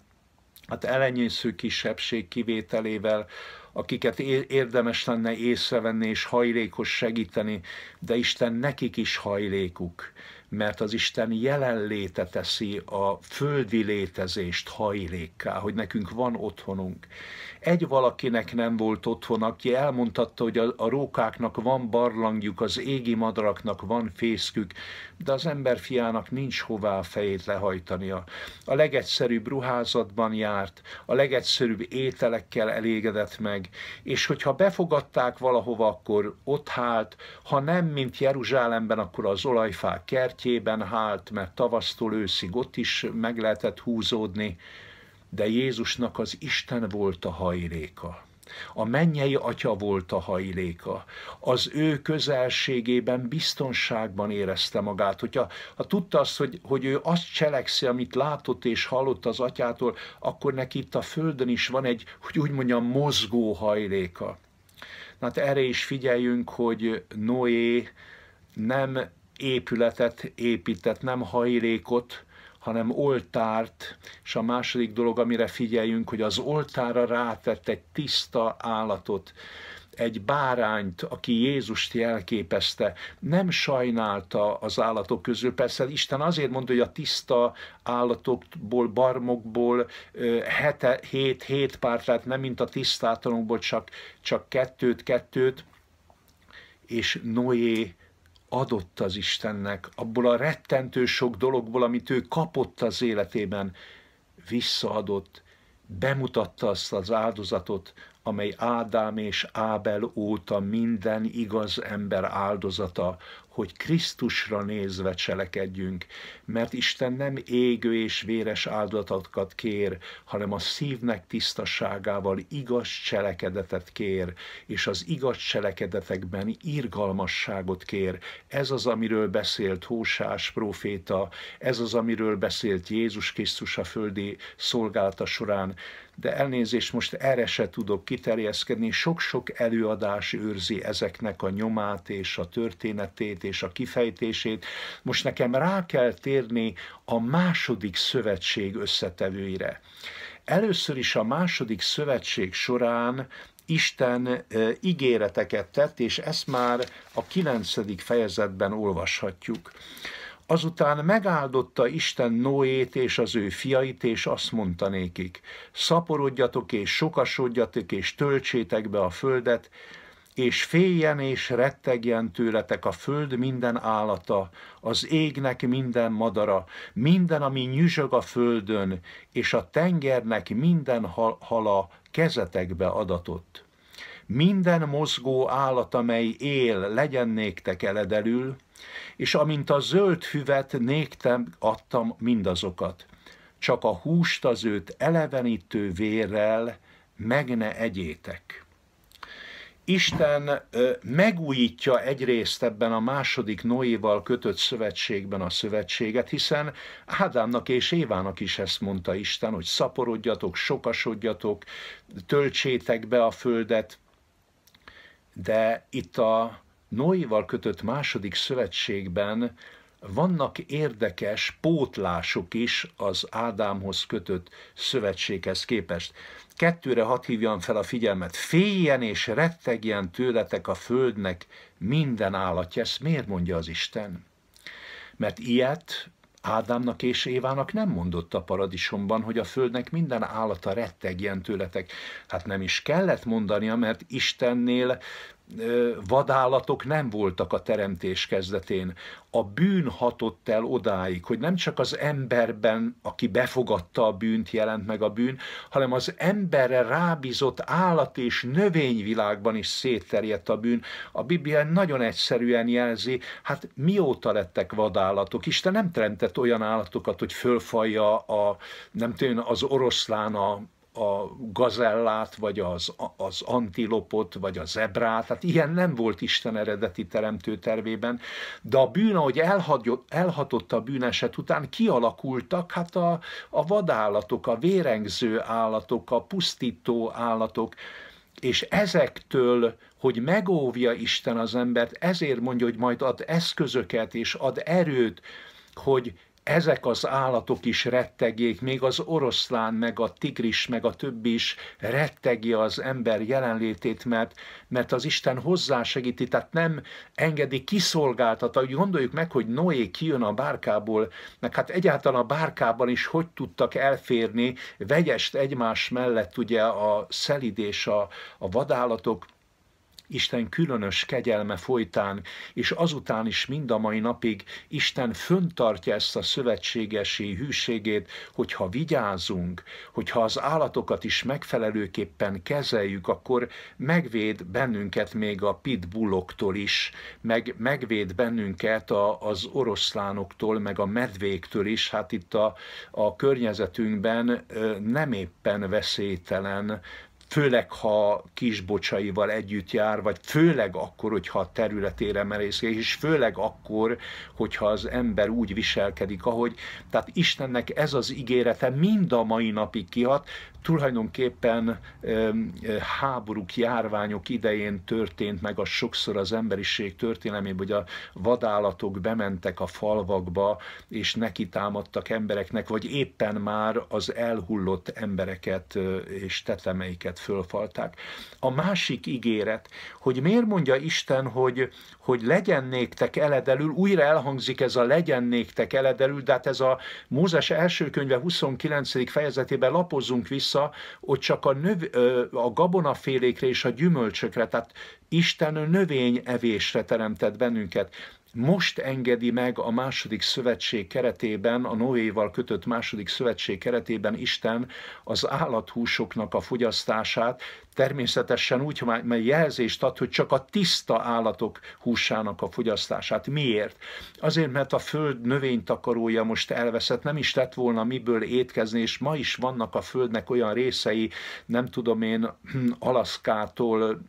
hát elenyésző kisebbség kivételével akiket érdemes lenne észrevenni és hajlékos segíteni, de Isten nekik is hajlékuk mert az Isten jelenléte teszi a földi létezést hajlékká, hogy nekünk van otthonunk. Egy valakinek nem volt otthon, aki elmondhatta, hogy a, a rókáknak van barlangjuk, az égi madaraknak van fészkük, de az emberfiának nincs hová a fejét lehajtania. A legegyszerűbb ruházatban járt, a legegyszerűbb ételekkel elégedett meg, és hogyha befogadták valahova, akkor ott hált, ha nem, mint Jeruzsálemben, akkor az olajfák kert kertjében hált, mert tavasztól őszig ott is meg lehetett húzódni, de Jézusnak az Isten volt a hajléka. A mennyei atya volt a hajléka. Az ő közelségében biztonságban érezte magát. Hogyha ha tudta azt, hogy, hogy ő azt cselekszi, amit látott és hallott az atyától, akkor neki itt a földön is van egy, hogy úgy mondjam, mozgó hajléka. Na hát erre is figyeljünk, hogy Noé nem épületet épített, nem hajlékot, hanem oltárt, és a második dolog, amire figyeljünk, hogy az oltára rátett egy tiszta állatot, egy bárányt, aki Jézust jelképezte, nem sajnálta az állatok közül. Persze Isten azért mondta, hogy a tiszta állatokból, barmokból hete, hét, hét párt, tehát nem mint a tisztátalanokból, csak, csak kettőt, kettőt, és Noé adott az Istennek, abból a rettentő sok dologból, amit ő kapott az életében, visszaadott, bemutatta azt az áldozatot, amely Ádám és Ábel óta minden igaz ember áldozata, hogy Krisztusra nézve cselekedjünk, mert Isten nem égő és véres áldatokat kér, hanem a szívnek tisztaságával igaz cselekedetet kér, és az igaz cselekedetekben irgalmasságot kér. Ez az, amiről beszélt Hósás próféta, ez az, amiről beszélt Jézus Krisztus a földi szolgálata során de elnézést most erre se tudok kiterjeszkedni. Sok-sok előadás őrzi ezeknek a nyomát és a történetét és a kifejtését. Most nekem rá kell térni a második szövetség összetevőire. Először is a második szövetség során Isten ígéreteket tett, és ezt már a kilencedik fejezetben olvashatjuk. Azután megáldotta Isten Noét és az ő fiait, és azt mondta nékik, szaporodjatok és sokasodjatok, és töltsétek be a földet, és féljen és rettegjen tőletek a föld minden állata, az égnek minden madara, minden, ami nyüzsög a földön, és a tengernek minden hal hala kezetekbe adatott. Minden mozgó állat, amely él, legyen néktek eledelül, és amint a zöld füvet néktem adtam mindazokat, csak a húst az őt elevenítő vérrel meg ne egyétek. Isten megújítja egyrészt ebben a második Noéval kötött szövetségben a szövetséget, hiszen Ádámnak és Évának is ezt mondta Isten, hogy szaporodjatok, sokasodjatok, töltsétek be a földet, de itt a Noival kötött második szövetségben vannak érdekes pótlások is az Ádámhoz kötött szövetséghez képest. Kettőre hat hívjam fel a figyelmet. Féljen és rettegjen tőletek a földnek minden állatja. Ezt miért mondja az Isten? Mert ilyet Ádámnak és Évának nem mondott a paradicsomban, hogy a földnek minden állata rettegjen tőletek. Hát nem is kellett mondania, mert Istennél vadállatok nem voltak a teremtés kezdetén. A bűn hatott el odáig, hogy nem csak az emberben, aki befogadta a bűnt, jelent meg a bűn, hanem az emberre rábízott állat és növényvilágban is szétterjedt a bűn. A Biblia nagyon egyszerűen jelzi, hát mióta lettek vadállatok? Isten nem teremtett olyan állatokat, hogy fölfalja a, nem tudom, az oroszlán a, a gazellát, vagy az, az antilopot, vagy a zebrát, tehát ilyen nem volt Isten eredeti teremtő tervében, de a bűn, ahogy elhagyott, elhatott a bűneset után, kialakultak hát a, a vadállatok, a vérengző állatok, a pusztító állatok, és ezektől, hogy megóvja Isten az embert, ezért mondja, hogy majd ad eszközöket és ad erőt, hogy ezek az állatok is rettegjék, még az oroszlán, meg a tigris, meg a többi is rettegje az ember jelenlétét, mert, mert az Isten hozzásegíti, tehát nem engedi kiszolgáltat. Úgy gondoljuk meg, hogy Noé kijön a bárkából, meg hát egyáltalán a bárkában is hogy tudtak elférni vegyest egymás mellett ugye a szelid és a, a vadállatok, Isten különös kegyelme folytán, és azután is mind a mai napig Isten föntartja ezt a szövetségesi hűségét, hogyha vigyázunk, hogyha az állatokat is megfelelőképpen kezeljük, akkor megvéd bennünket még a pitbulloktól is, meg megvéd bennünket a, az oroszlánoktól, meg a medvéktől is. Hát itt a, a környezetünkben nem éppen veszélytelen főleg ha kisbocsaival együtt jár, vagy főleg akkor, hogyha a területére merészke, és főleg akkor, hogyha az ember úgy viselkedik, ahogy. Tehát Istennek ez az ígérete mind a mai napig kihat, tulajdonképpen eh, háborúk, járványok idején történt meg a sokszor az emberiség történelmében, hogy a vadállatok bementek a falvakba, és neki támadtak embereknek, vagy éppen már az elhullott embereket eh, és tetemeiket fölfalták. A másik ígéret, hogy miért mondja Isten, hogy, hogy legyen néktek eledelül, újra elhangzik ez a legyen néktek eledelül, de hát ez a Mózes első könyve 29. fejezetében lapozzunk vissza, hogy csak a, növ, a gabonafélékre és a gyümölcsökre, tehát Isten növényevésre teremtett bennünket most engedi meg a második szövetség keretében, a Noéval kötött második szövetség keretében Isten az állathúsoknak a fogyasztását, természetesen úgy, mert jelzést ad, hogy csak a tiszta állatok húsának a fogyasztását. Miért? Azért, mert a föld növénytakarója most elveszett, nem is lett volna miből étkezni, és ma is vannak a földnek olyan részei, nem tudom én, Alaszkától,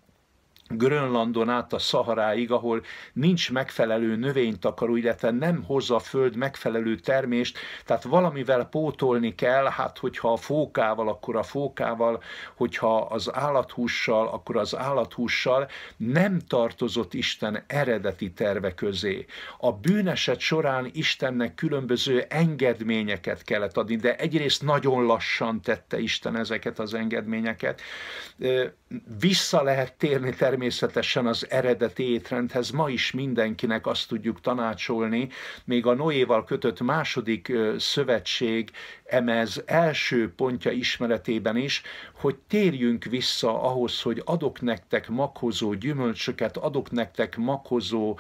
Grönlandon át a Szaharáig, ahol nincs megfelelő növénytakaró, illetve nem hozza a föld megfelelő termést, tehát valamivel pótolni kell, hát hogyha a fókával, akkor a fókával, hogyha az állathússal, akkor az állathússal nem tartozott Isten eredeti terve közé. A bűneset során Istennek különböző engedményeket kellett adni, de egyrészt nagyon lassan tette Isten ezeket az engedményeket. Vissza lehet térni természetesen természetesen az eredeti étrendhez ma is mindenkinek azt tudjuk tanácsolni, még a Noéval kötött második szövetség emez első pontja ismeretében is, hogy térjünk vissza ahhoz, hogy adok nektek makozó gyümölcsöket, adok nektek makozó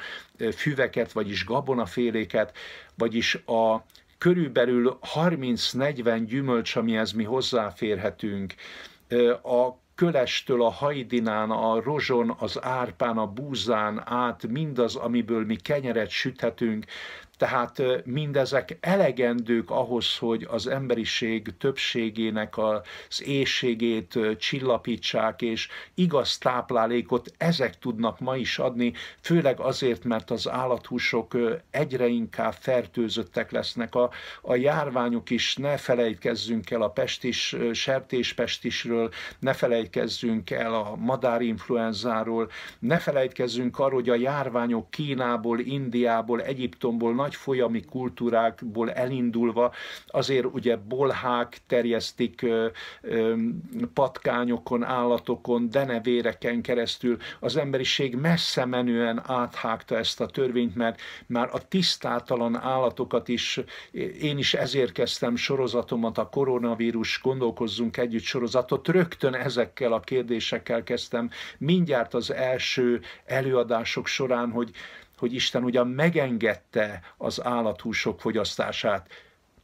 füveket, vagyis gabonaféléket, vagyis a körülbelül 30-40 gyümölcs, amihez mi hozzáférhetünk, a Kölestől a hajdinán, a rozson, az árpán, a búzán át mindaz, amiből mi kenyeret süthetünk, tehát mindezek elegendők ahhoz, hogy az emberiség többségének az éjségét csillapítsák, és igaz táplálékot ezek tudnak ma is adni, főleg azért, mert az állathúsok egyre inkább fertőzöttek lesznek. A, a járványok is, ne felejtkezzünk el a pestis, sertéspestisről, ne felejtkezzünk el a madárinfluenzáról, ne felejtkezzünk arról, hogy a járványok Kínából, Indiából, Egyiptomból nagy vagy folyami kultúrákból elindulva, azért ugye bolhák terjesztik patkányokon, állatokon, denevéreken keresztül. Az emberiség messze menően áthágta ezt a törvényt, mert már a tisztátalan állatokat is, én is ezért kezdtem sorozatomat, a koronavírus gondolkozzunk együtt sorozatot, rögtön ezekkel a kérdésekkel kezdtem, mindjárt az első előadások során, hogy hogy Isten ugyan megengedte az állathúsok fogyasztását,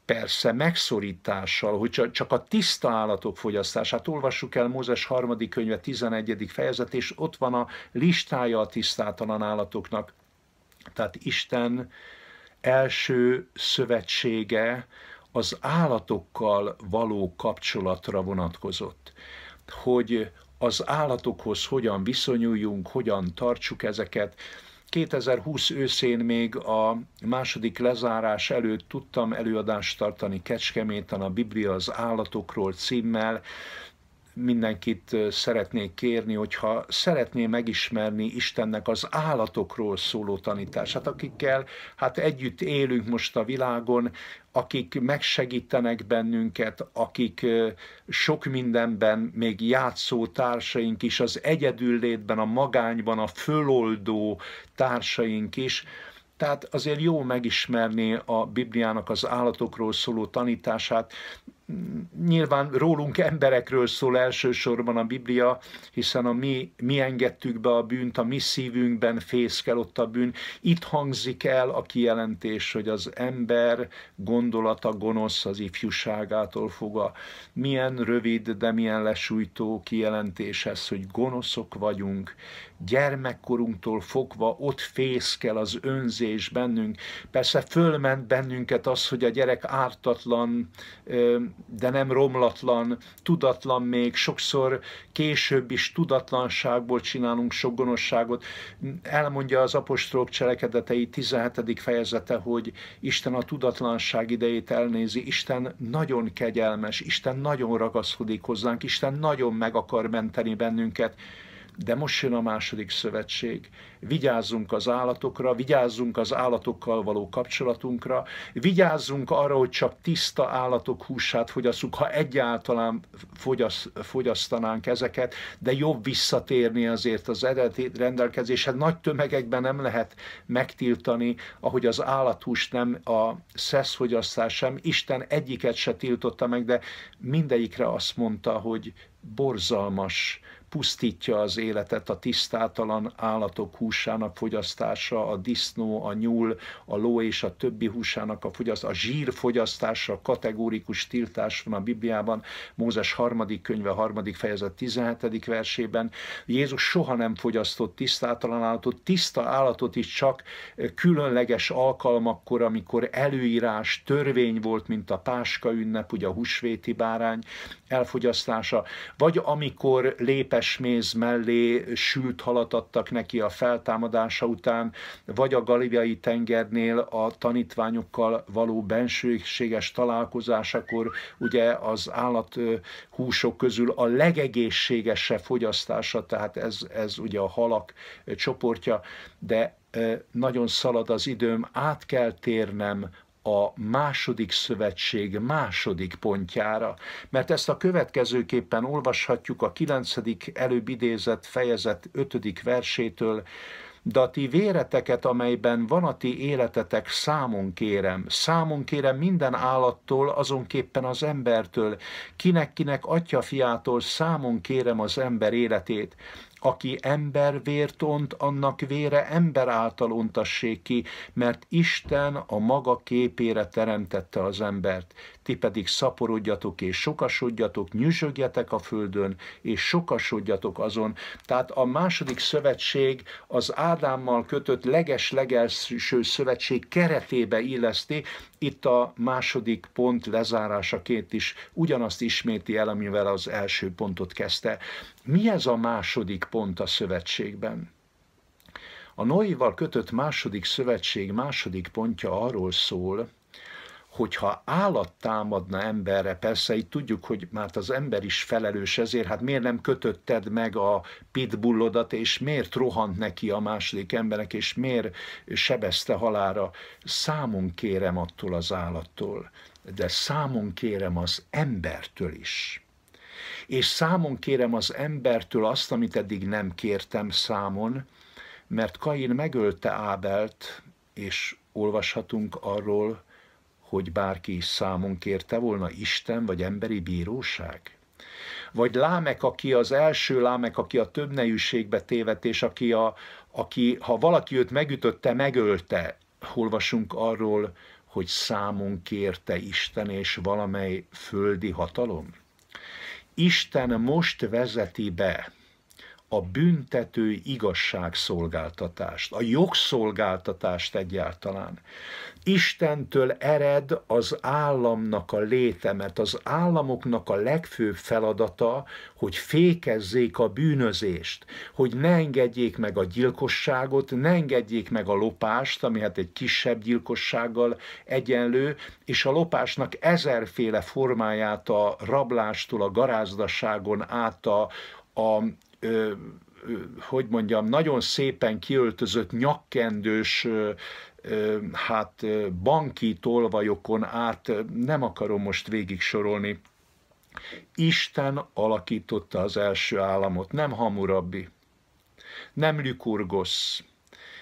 persze megszorítással, hogy csak a tiszta állatok fogyasztását. Olvassuk el Mózes harmadik könyve 11. fejezet, és ott van a listája a tisztátalan állatoknak. Tehát Isten első szövetsége az állatokkal való kapcsolatra vonatkozott, hogy az állatokhoz hogyan viszonyuljunk, hogyan tartsuk ezeket, 2020 őszén még a második lezárás előtt tudtam előadást tartani Kecskeméten a Biblia az állatokról címmel, mindenkit szeretnék kérni, hogyha szeretné megismerni Istennek az állatokról szóló tanítását, akikkel hát együtt élünk most a világon, akik megsegítenek bennünket, akik sok mindenben még játszó társaink is, az egyedüllétben, a magányban, a föloldó társaink is, tehát azért jó megismerni a Bibliának az állatokról szóló tanítását, nyilván rólunk emberekről szól elsősorban a Biblia, hiszen a mi, mi engedtük be a bűnt, a mi szívünkben fészkel ott a bűn. Itt hangzik el a kijelentés, hogy az ember gondolata gonosz az ifjúságától foga. Milyen rövid, de milyen lesújtó kijelentés ez, hogy gonoszok vagyunk, gyermekkorunktól fogva ott fészkel az önzés bennünk. Persze fölment bennünket az, hogy a gyerek ártatlan, de nem romlatlan, tudatlan még, sokszor később is tudatlanságból csinálunk sok gonoszságot. Elmondja az apostolok cselekedetei 17. fejezete, hogy Isten a tudatlanság idejét elnézi, Isten nagyon kegyelmes, Isten nagyon ragaszkodik hozzánk, Isten nagyon meg akar menteni bennünket, de most jön a második szövetség. Vigyázzunk az állatokra, vigyázzunk az állatokkal való kapcsolatunkra, vigyázzunk arra, hogy csak tiszta állatok húsát fogyasszuk, ha egyáltalán fogyaszt, fogyasztanánk ezeket, de jobb visszatérni azért az eredeti rendelkezéshez. Hát nagy tömegekben nem lehet megtiltani, ahogy az állathús nem a szeszfogyasztás sem. Isten egyiket se tiltotta meg, de mindegyikre azt mondta, hogy borzalmas pusztítja az életet a tisztátalan állatok húsának fogyasztása, a disznó, a nyúl, a ló és a többi húsának a fogyasztása, a zsír fogyasztása, kategórikus tiltás van a Bibliában, Mózes harmadik könyve, harmadik fejezet 17. versében. Jézus soha nem fogyasztott tisztátalan állatot, tiszta állatot is csak különleges alkalmakkor, amikor előírás, törvény volt, mint a páska ünnep, ugye a húsvéti bárány, elfogyasztása, vagy amikor lépes méz mellé sült halat adtak neki a feltámadása után, vagy a galileai tengernél a tanítványokkal való bensőséges találkozásakor ugye az állathúsok közül a legegészségesebb fogyasztása, tehát ez, ez ugye a halak csoportja, de nagyon szalad az időm, át kell térnem a második szövetség második pontjára, mert ezt a következőképpen olvashatjuk a kilencedik előbb idézett fejezet ötödik versétől, de a ti véreteket, amelyben van a ti életetek, számon kérem. Számon kérem minden állattól, azonképpen az embertől. Kinek-kinek atya fiától számon kérem az ember életét. Aki ember vért ont, annak vére ember által ontassék ki, mert Isten a maga képére teremtette az embert ti pedig szaporodjatok és sokasodjatok, nyüzsögjetek a földön, és sokasodjatok azon. Tehát a második szövetség az Ádámmal kötött leges-legelső szövetség keretébe illeszti, itt a második pont lezárásaként is ugyanazt isméti el, amivel az első pontot kezdte. Mi ez a második pont a szövetségben? A Noéval kötött második szövetség második pontja arról szól, hogyha állat támadna emberre, persze itt tudjuk, hogy már az ember is felelős ezért, hát miért nem kötötted meg a pitbullodat, és miért rohant neki a második embernek és miért sebezte halára. Számon kérem attól az állattól, de számon kérem az embertől is és számon kérem az embertől azt, amit eddig nem kértem számon, mert Kain megölte Ábelt, és olvashatunk arról, hogy bárki is számon kérte volna Isten vagy emberi bíróság? Vagy Lámek, aki az első Lámek, aki a nejűségbe tévedt, és aki, a, aki, ha valaki őt megütötte, megölte, olvasunk arról, hogy számon kérte Isten és valamely földi hatalom? Isten most vezeti be a büntető igazságszolgáltatást, a jogszolgáltatást egyáltalán. Istentől ered az államnak a léte, mert az államoknak a legfőbb feladata, hogy fékezzék a bűnözést, hogy ne engedjék meg a gyilkosságot, ne engedjék meg a lopást, ami hát egy kisebb gyilkossággal egyenlő, és a lopásnak ezerféle formáját a rablástól, a garázdaságon át a, a ö, hogy mondjam, nagyon szépen kiöltözött nyakkendős, hát banki tolvajokon át, nem akarom most végig sorolni. Isten alakította az első államot, nem Hamurabi, nem Lükurgosz,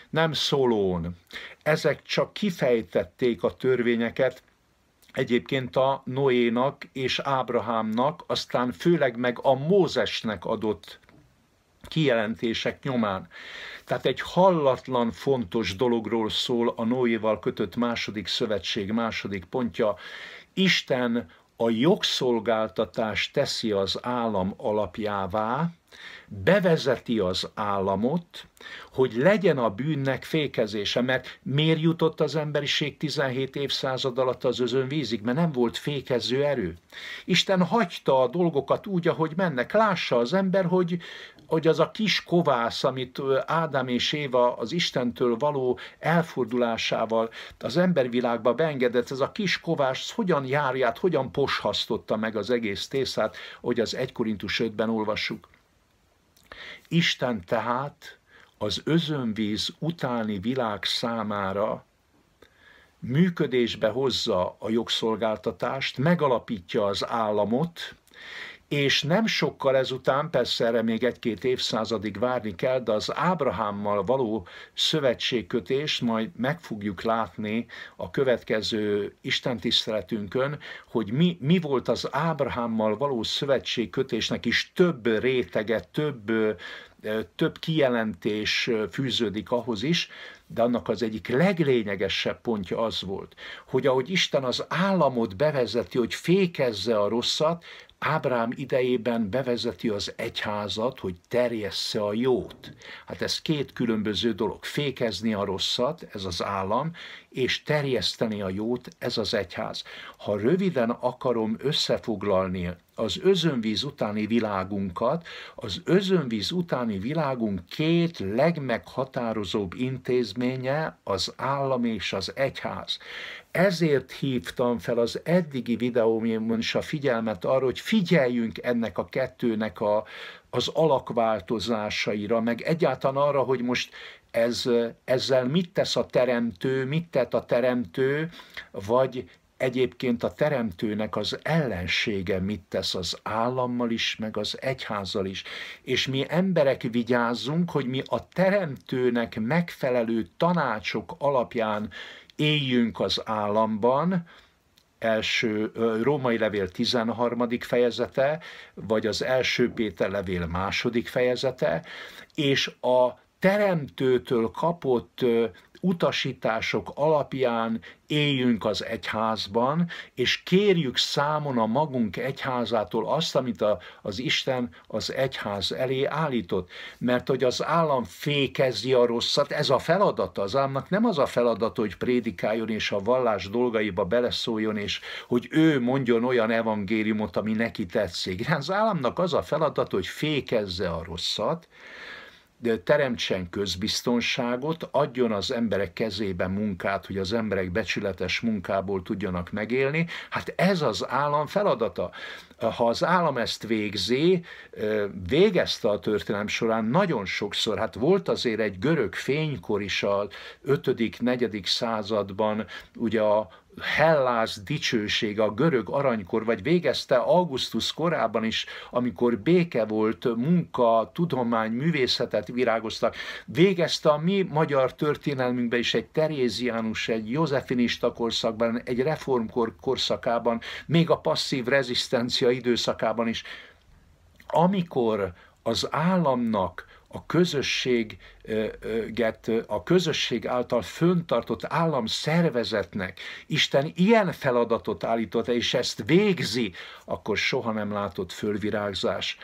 nem Szolón. Ezek csak kifejtették a törvényeket, egyébként a Noénak és Ábrahámnak, aztán főleg meg a Mózesnek adott kijelentések nyomán. Tehát egy hallatlan fontos dologról szól a Noéval kötött második szövetség második pontja. Isten a jogszolgáltatást teszi az állam alapjává, bevezeti az államot, hogy legyen a bűnnek fékezése, mert miért jutott az emberiség 17 évszázad alatt az özönvízig, mert nem volt fékező erő. Isten hagyta a dolgokat úgy, ahogy mennek. Lássa az ember, hogy hogy az a kis kovász, amit Ádám és Éva az Istentől való elfordulásával az embervilágba beengedett, ez a kis kovász hogyan járját, hogyan poshasztotta meg az egész tészát, hogy az 1 Korintus 5-ben olvassuk. Isten tehát az özönvíz utáni világ számára működésbe hozza a jogszolgáltatást, megalapítja az államot, és nem sokkal ezután, persze erre még egy-két évszázadig várni kell, de az Ábrahámmal való szövetségkötést majd meg fogjuk látni a következő istentiszteletünkön, hogy mi, mi volt az Ábrahámmal való szövetségkötésnek is több rétege, több, több kijelentés fűződik ahhoz is, de annak az egyik leglényegesebb pontja az volt, hogy ahogy Isten az államot bevezeti, hogy fékezze a rosszat, Ábrám idejében bevezeti az egyházat, hogy terjessze a jót. Hát ez két különböző dolog. Fékezni a rosszat, ez az állam, és terjeszteni a jót ez az egyház. Ha röviden akarom összefoglalni az özönvíz utáni világunkat, az özönvíz utáni világunk két legmeghatározóbb intézménye az állam és az egyház. Ezért hívtam fel az eddigi videómon is a figyelmet arra, hogy figyeljünk ennek a kettőnek a, az alakváltozásaira, meg egyáltalán arra, hogy most ez, ezzel mit tesz a teremtő, mit tett a teremtő, vagy egyébként a teremtőnek az ellensége mit tesz az állammal is, meg az egyházzal is. És mi emberek vigyázzunk, hogy mi a teremtőnek megfelelő tanácsok alapján éljünk az államban, első római levél 13. fejezete, vagy az első Péter levél második fejezete, és a teremtőtől kapott utasítások alapján éljünk az egyházban, és kérjük számon a magunk egyházától azt, amit a, az Isten az egyház elé állított. Mert hogy az állam fékezi a rosszat, ez a feladata. Az államnak nem az a feladata, hogy prédikáljon és a vallás dolgaiba beleszóljon, és hogy ő mondjon olyan evangéliumot, ami neki tetszik. az államnak az a feladata, hogy fékezze a rosszat, teremtsen közbiztonságot, adjon az emberek kezébe munkát, hogy az emberek becsületes munkából tudjanak megélni. Hát ez az állam feladata. Ha az állam ezt végzi, végezte a történelem során nagyon sokszor. Hát volt azért egy görög fénykor is a 5.-4. században, ugye a Hellász dicsősége, a görög aranykor, vagy végezte augusztus korában is, amikor béke volt, munka, tudomány, művészetet virágoztak, végezte a mi magyar történelmünkben is egy teréziánus, egy józefinista korszakban, egy reformkor korszakában, még a passzív rezisztencia időszakában is. Amikor az államnak a közösséget, a közösség által föntartott szervezetnek Isten ilyen feladatot állította, és ezt végzi, akkor soha nem látott fölvirágzás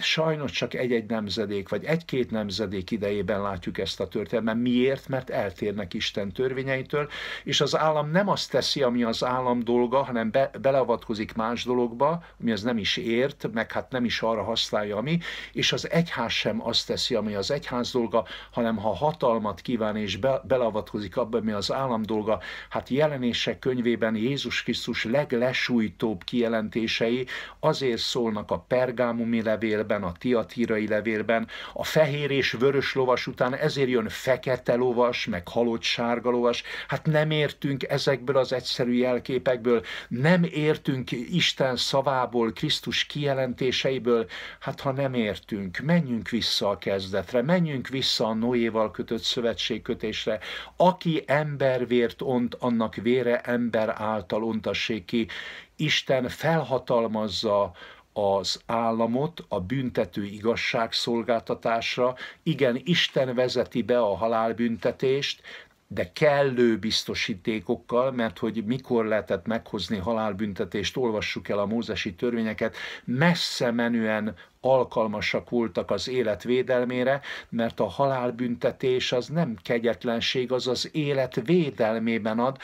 sajnos csak egy-egy nemzedék, vagy egy-két nemzedék idejében látjuk ezt a történelmet. Miért? Mert eltérnek Isten törvényeitől, és az állam nem azt teszi, ami az állam dolga, hanem be, beleavatkozik más dologba, ami az nem is ért, meg hát nem is arra használja, ami, és az egyház sem azt teszi, ami az egyház dolga, hanem ha hatalmat kíván és be, beleavatkozik abba, ami az állam dolga, hát jelenések könyvében Jézus Krisztus leglesújtóbb kijelentései azért szólnak a pergámumi levél levélben, a tiatírai levélben, a fehér és vörös lovas után ezért jön fekete lovas, meg halott sárga lovas. Hát nem értünk ezekből az egyszerű jelképekből, nem értünk Isten szavából, Krisztus kijelentéseiből. Hát ha nem értünk, menjünk vissza a kezdetre, menjünk vissza a Noéval kötött szövetségkötésre. Aki embervért ont, annak vére ember által ontassék ki. Isten felhatalmazza az államot a büntető igazságszolgáltatásra, igen, Isten vezeti be a halálbüntetést, de kellő biztosítékokkal, mert hogy mikor lehetett meghozni halálbüntetést, olvassuk el a mózesi törvényeket, messze menően alkalmasak voltak az élet védelmére, mert a halálbüntetés az nem kegyetlenség, az az élet védelmében ad,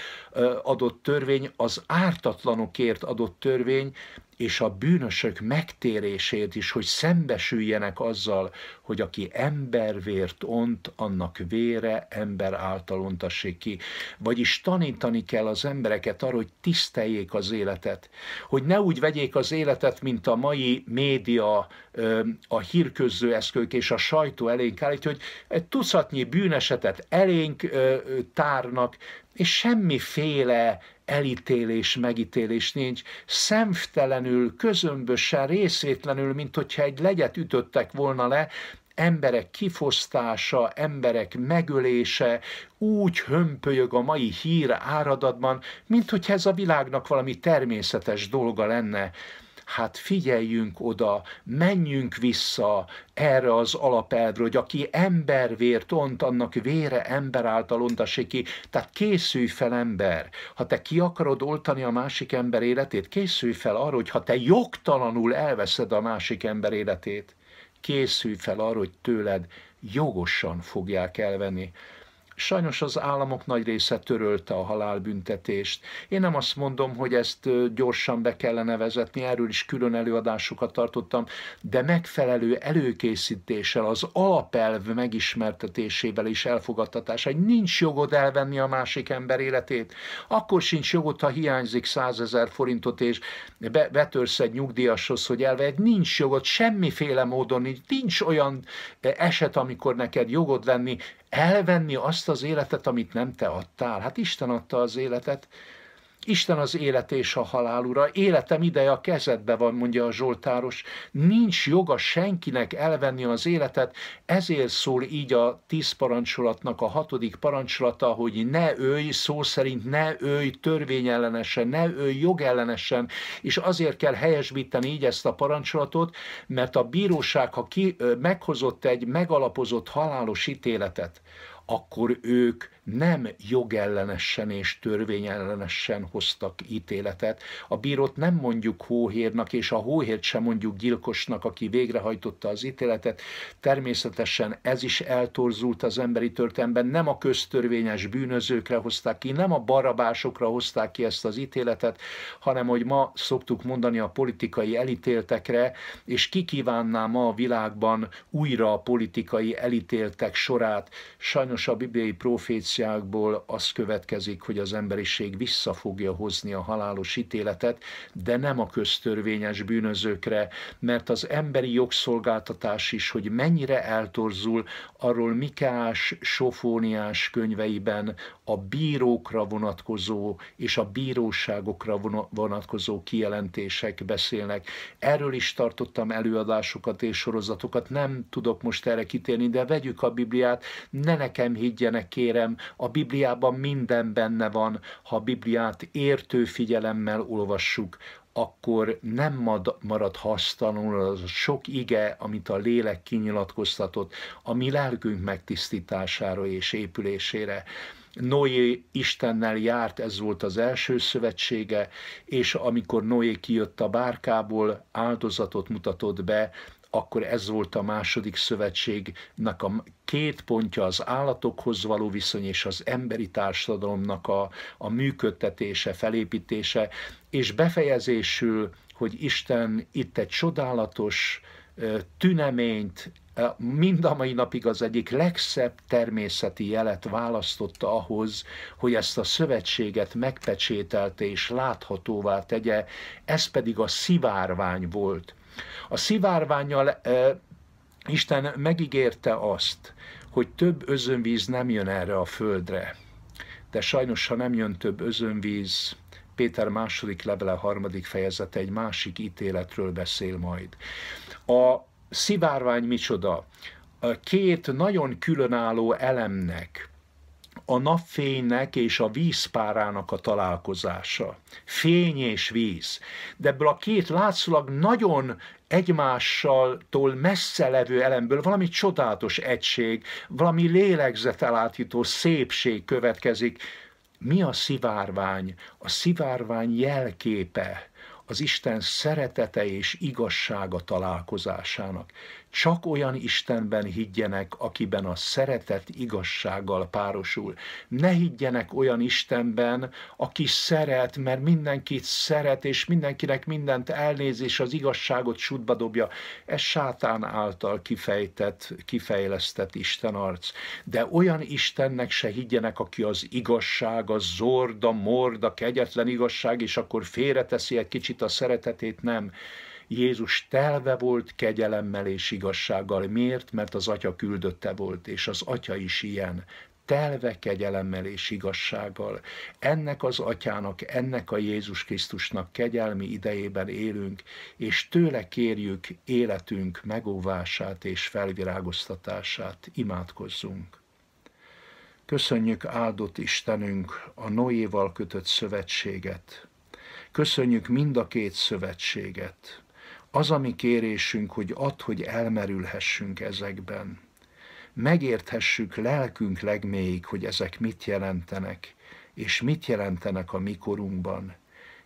adott törvény, az ártatlanokért adott törvény, és a bűnösök megtérését is, hogy szembesüljenek azzal, hogy aki embervért ont, annak vére ember által ontassék ki. Vagyis tanítani kell az embereket arra, hogy tiszteljék az életet. Hogy ne úgy vegyék az életet, mint a mai média a hírközző eszkök és a sajtó elénk állítja, hogy egy tucatnyi bűnesetet elénk tárnak, és semmiféle elítélés, megítélés nincs, szemtelenül, közömbösen, részvétlenül, mint hogyha egy legyet ütöttek volna le, emberek kifosztása, emberek megölése, úgy hömpölyög a mai hír áradatban, mint hogyha ez a világnak valami természetes dolga lenne hát figyeljünk oda, menjünk vissza erre az alapelvre, hogy aki embervért ont, annak vére ember által ontassék ki. Tehát készülj fel ember. Ha te ki akarod oltani a másik ember életét, készülj fel arra, hogy ha te jogtalanul elveszed a másik ember életét, készülj fel arra, hogy tőled jogosan fogják elvenni. Sajnos az államok nagy része törölte a halálbüntetést. Én nem azt mondom, hogy ezt gyorsan be kellene vezetni, erről is külön előadásokat tartottam, de megfelelő előkészítéssel, az alapelv megismertetésével és elfogadtatása, hogy nincs jogod elvenni a másik ember életét, akkor sincs jogod, ha hiányzik százezer forintot, és be, betörsz egy nyugdíjashoz, hogy elvegy, nincs jogod, semmiféle módon nincs, nincs olyan eset, amikor neked jogod lenni, elvenni azt az életet, amit nem te adtál. Hát Isten adta az életet, Isten az élet és a halál ura, életem ideje a kezedbe van, mondja a Zsoltáros. Nincs joga senkinek elvenni az életet, ezért szól így a tíz parancsolatnak a hatodik parancsolata, hogy ne őj szó szerint ne őj törvényellenesen, ne őj jogellenesen, és azért kell helyesbíteni így ezt a parancsolatot, mert a bíróság, ha ki, meghozott egy megalapozott halálos ítéletet, akkor ők nem jogellenesen és törvényellenesen hoztak ítéletet. A bírót nem mondjuk hóhérnak, és a hóhért sem mondjuk gyilkosnak, aki végrehajtotta az ítéletet. Természetesen ez is eltorzult az emberi történetben. Nem a köztörvényes bűnözőkre hozták ki, nem a barabásokra hozták ki ezt az ítéletet, hanem, hogy ma szoktuk mondani a politikai elítéltekre, és ki kívánná ma a világban újra a politikai elítéltek sorát. Sajnos a bibliai profécia demokráciákból az következik, hogy az emberiség vissza fogja hozni a halálos ítéletet, de nem a köztörvényes bűnözőkre, mert az emberi jogszolgáltatás is, hogy mennyire eltorzul, arról Mikás Sofóniás könyveiben a bírókra vonatkozó és a bíróságokra vonatkozó kijelentések beszélnek. Erről is tartottam előadásokat és sorozatokat, nem tudok most erre kitérni, de vegyük a Bibliát, ne nekem higgyenek, kérem, a Bibliában minden benne van, ha a Bibliát értő figyelemmel olvassuk, akkor nem marad hasztalanul az a sok ige, amit a lélek kinyilatkoztatott a mi lelkünk megtisztítására és épülésére. Noé Istennel járt, ez volt az első szövetsége, és amikor Noé kijött a bárkából, áldozatot mutatott be, akkor ez volt a második szövetségnek a két pontja az állatokhoz való viszony és az emberi társadalomnak a, a működtetése, felépítése, és befejezésül, hogy Isten itt egy csodálatos tüneményt, mind a mai napig az egyik legszebb természeti jelet választotta ahhoz, hogy ezt a szövetséget megpecsételte és láthatóvá tegye, ez pedig a szivárvány volt a szivárványjal e, Isten megígérte azt, hogy több özönvíz nem jön erre a földre. De sajnos, ha nem jön több özönvíz, Péter második levele, harmadik fejezete egy másik ítéletről beszél majd. A szivárvány micsoda? Két nagyon különálló elemnek a napfénynek és a vízpárának a találkozása. Fény és víz. De ebből a két látszólag nagyon egymással messze levő elemből valami csodálatos egység, valami lélegzetelállító szépség következik. Mi a szivárvány? A szivárvány jelképe az Isten szeretete és igazsága találkozásának. Csak olyan Istenben higgyenek, akiben a szeretet igazsággal párosul. Ne higgyenek olyan Istenben, aki szeret, mert mindenkit szeret, és mindenkinek mindent elnéz, és az igazságot sútba dobja. Ez sátán által kifejtett, kifejlesztett Isten arc. De olyan Istennek se higgyenek, aki az igazság, a zorda, morda, kegyetlen igazság, és akkor félreteszi egy kicsit a szeretetét, nem. Jézus telve volt kegyelemmel és igazsággal. Miért? Mert az Atya küldötte volt, és az Atya is ilyen, telve kegyelemmel és igazsággal. Ennek az atyának, ennek a Jézus Krisztusnak kegyelmi idejében élünk, és tőle kérjük életünk megóvását és felvirágoztatását. Imádkozzunk! Köszönjük áldott Istenünk a Noéval kötött szövetséget. Köszönjük mind a két szövetséget, az a mi kérésünk, hogy add, hogy elmerülhessünk ezekben. Megérthessük lelkünk legmélyig, hogy ezek mit jelentenek, és mit jelentenek a mikorunkban.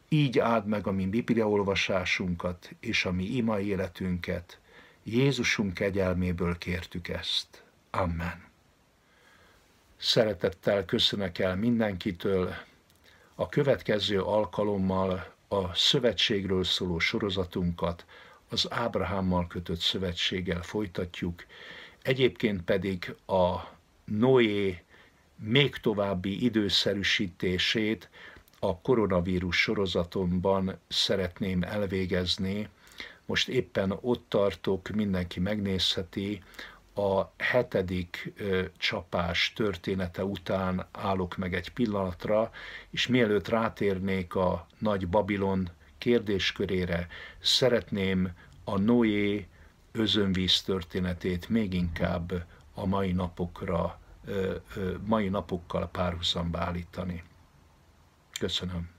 Így áld meg a mi bibliaolvasásunkat és a mi ima életünket. Jézusunk kegyelméből kértük ezt. Amen. Szeretettel köszönök el mindenkitől. A következő alkalommal a szövetségről szóló sorozatunkat az Ábrahámmal kötött szövetséggel folytatjuk, egyébként pedig a Noé még további időszerűsítését a koronavírus sorozatomban szeretném elvégezni. Most éppen ott tartok, mindenki megnézheti a hetedik csapás története után állok meg egy pillanatra, és mielőtt rátérnék a Nagy Babilon kérdéskörére, szeretném a Noé özönvíz történetét még inkább a mai napokra, mai napokkal párhuzamba állítani. Köszönöm.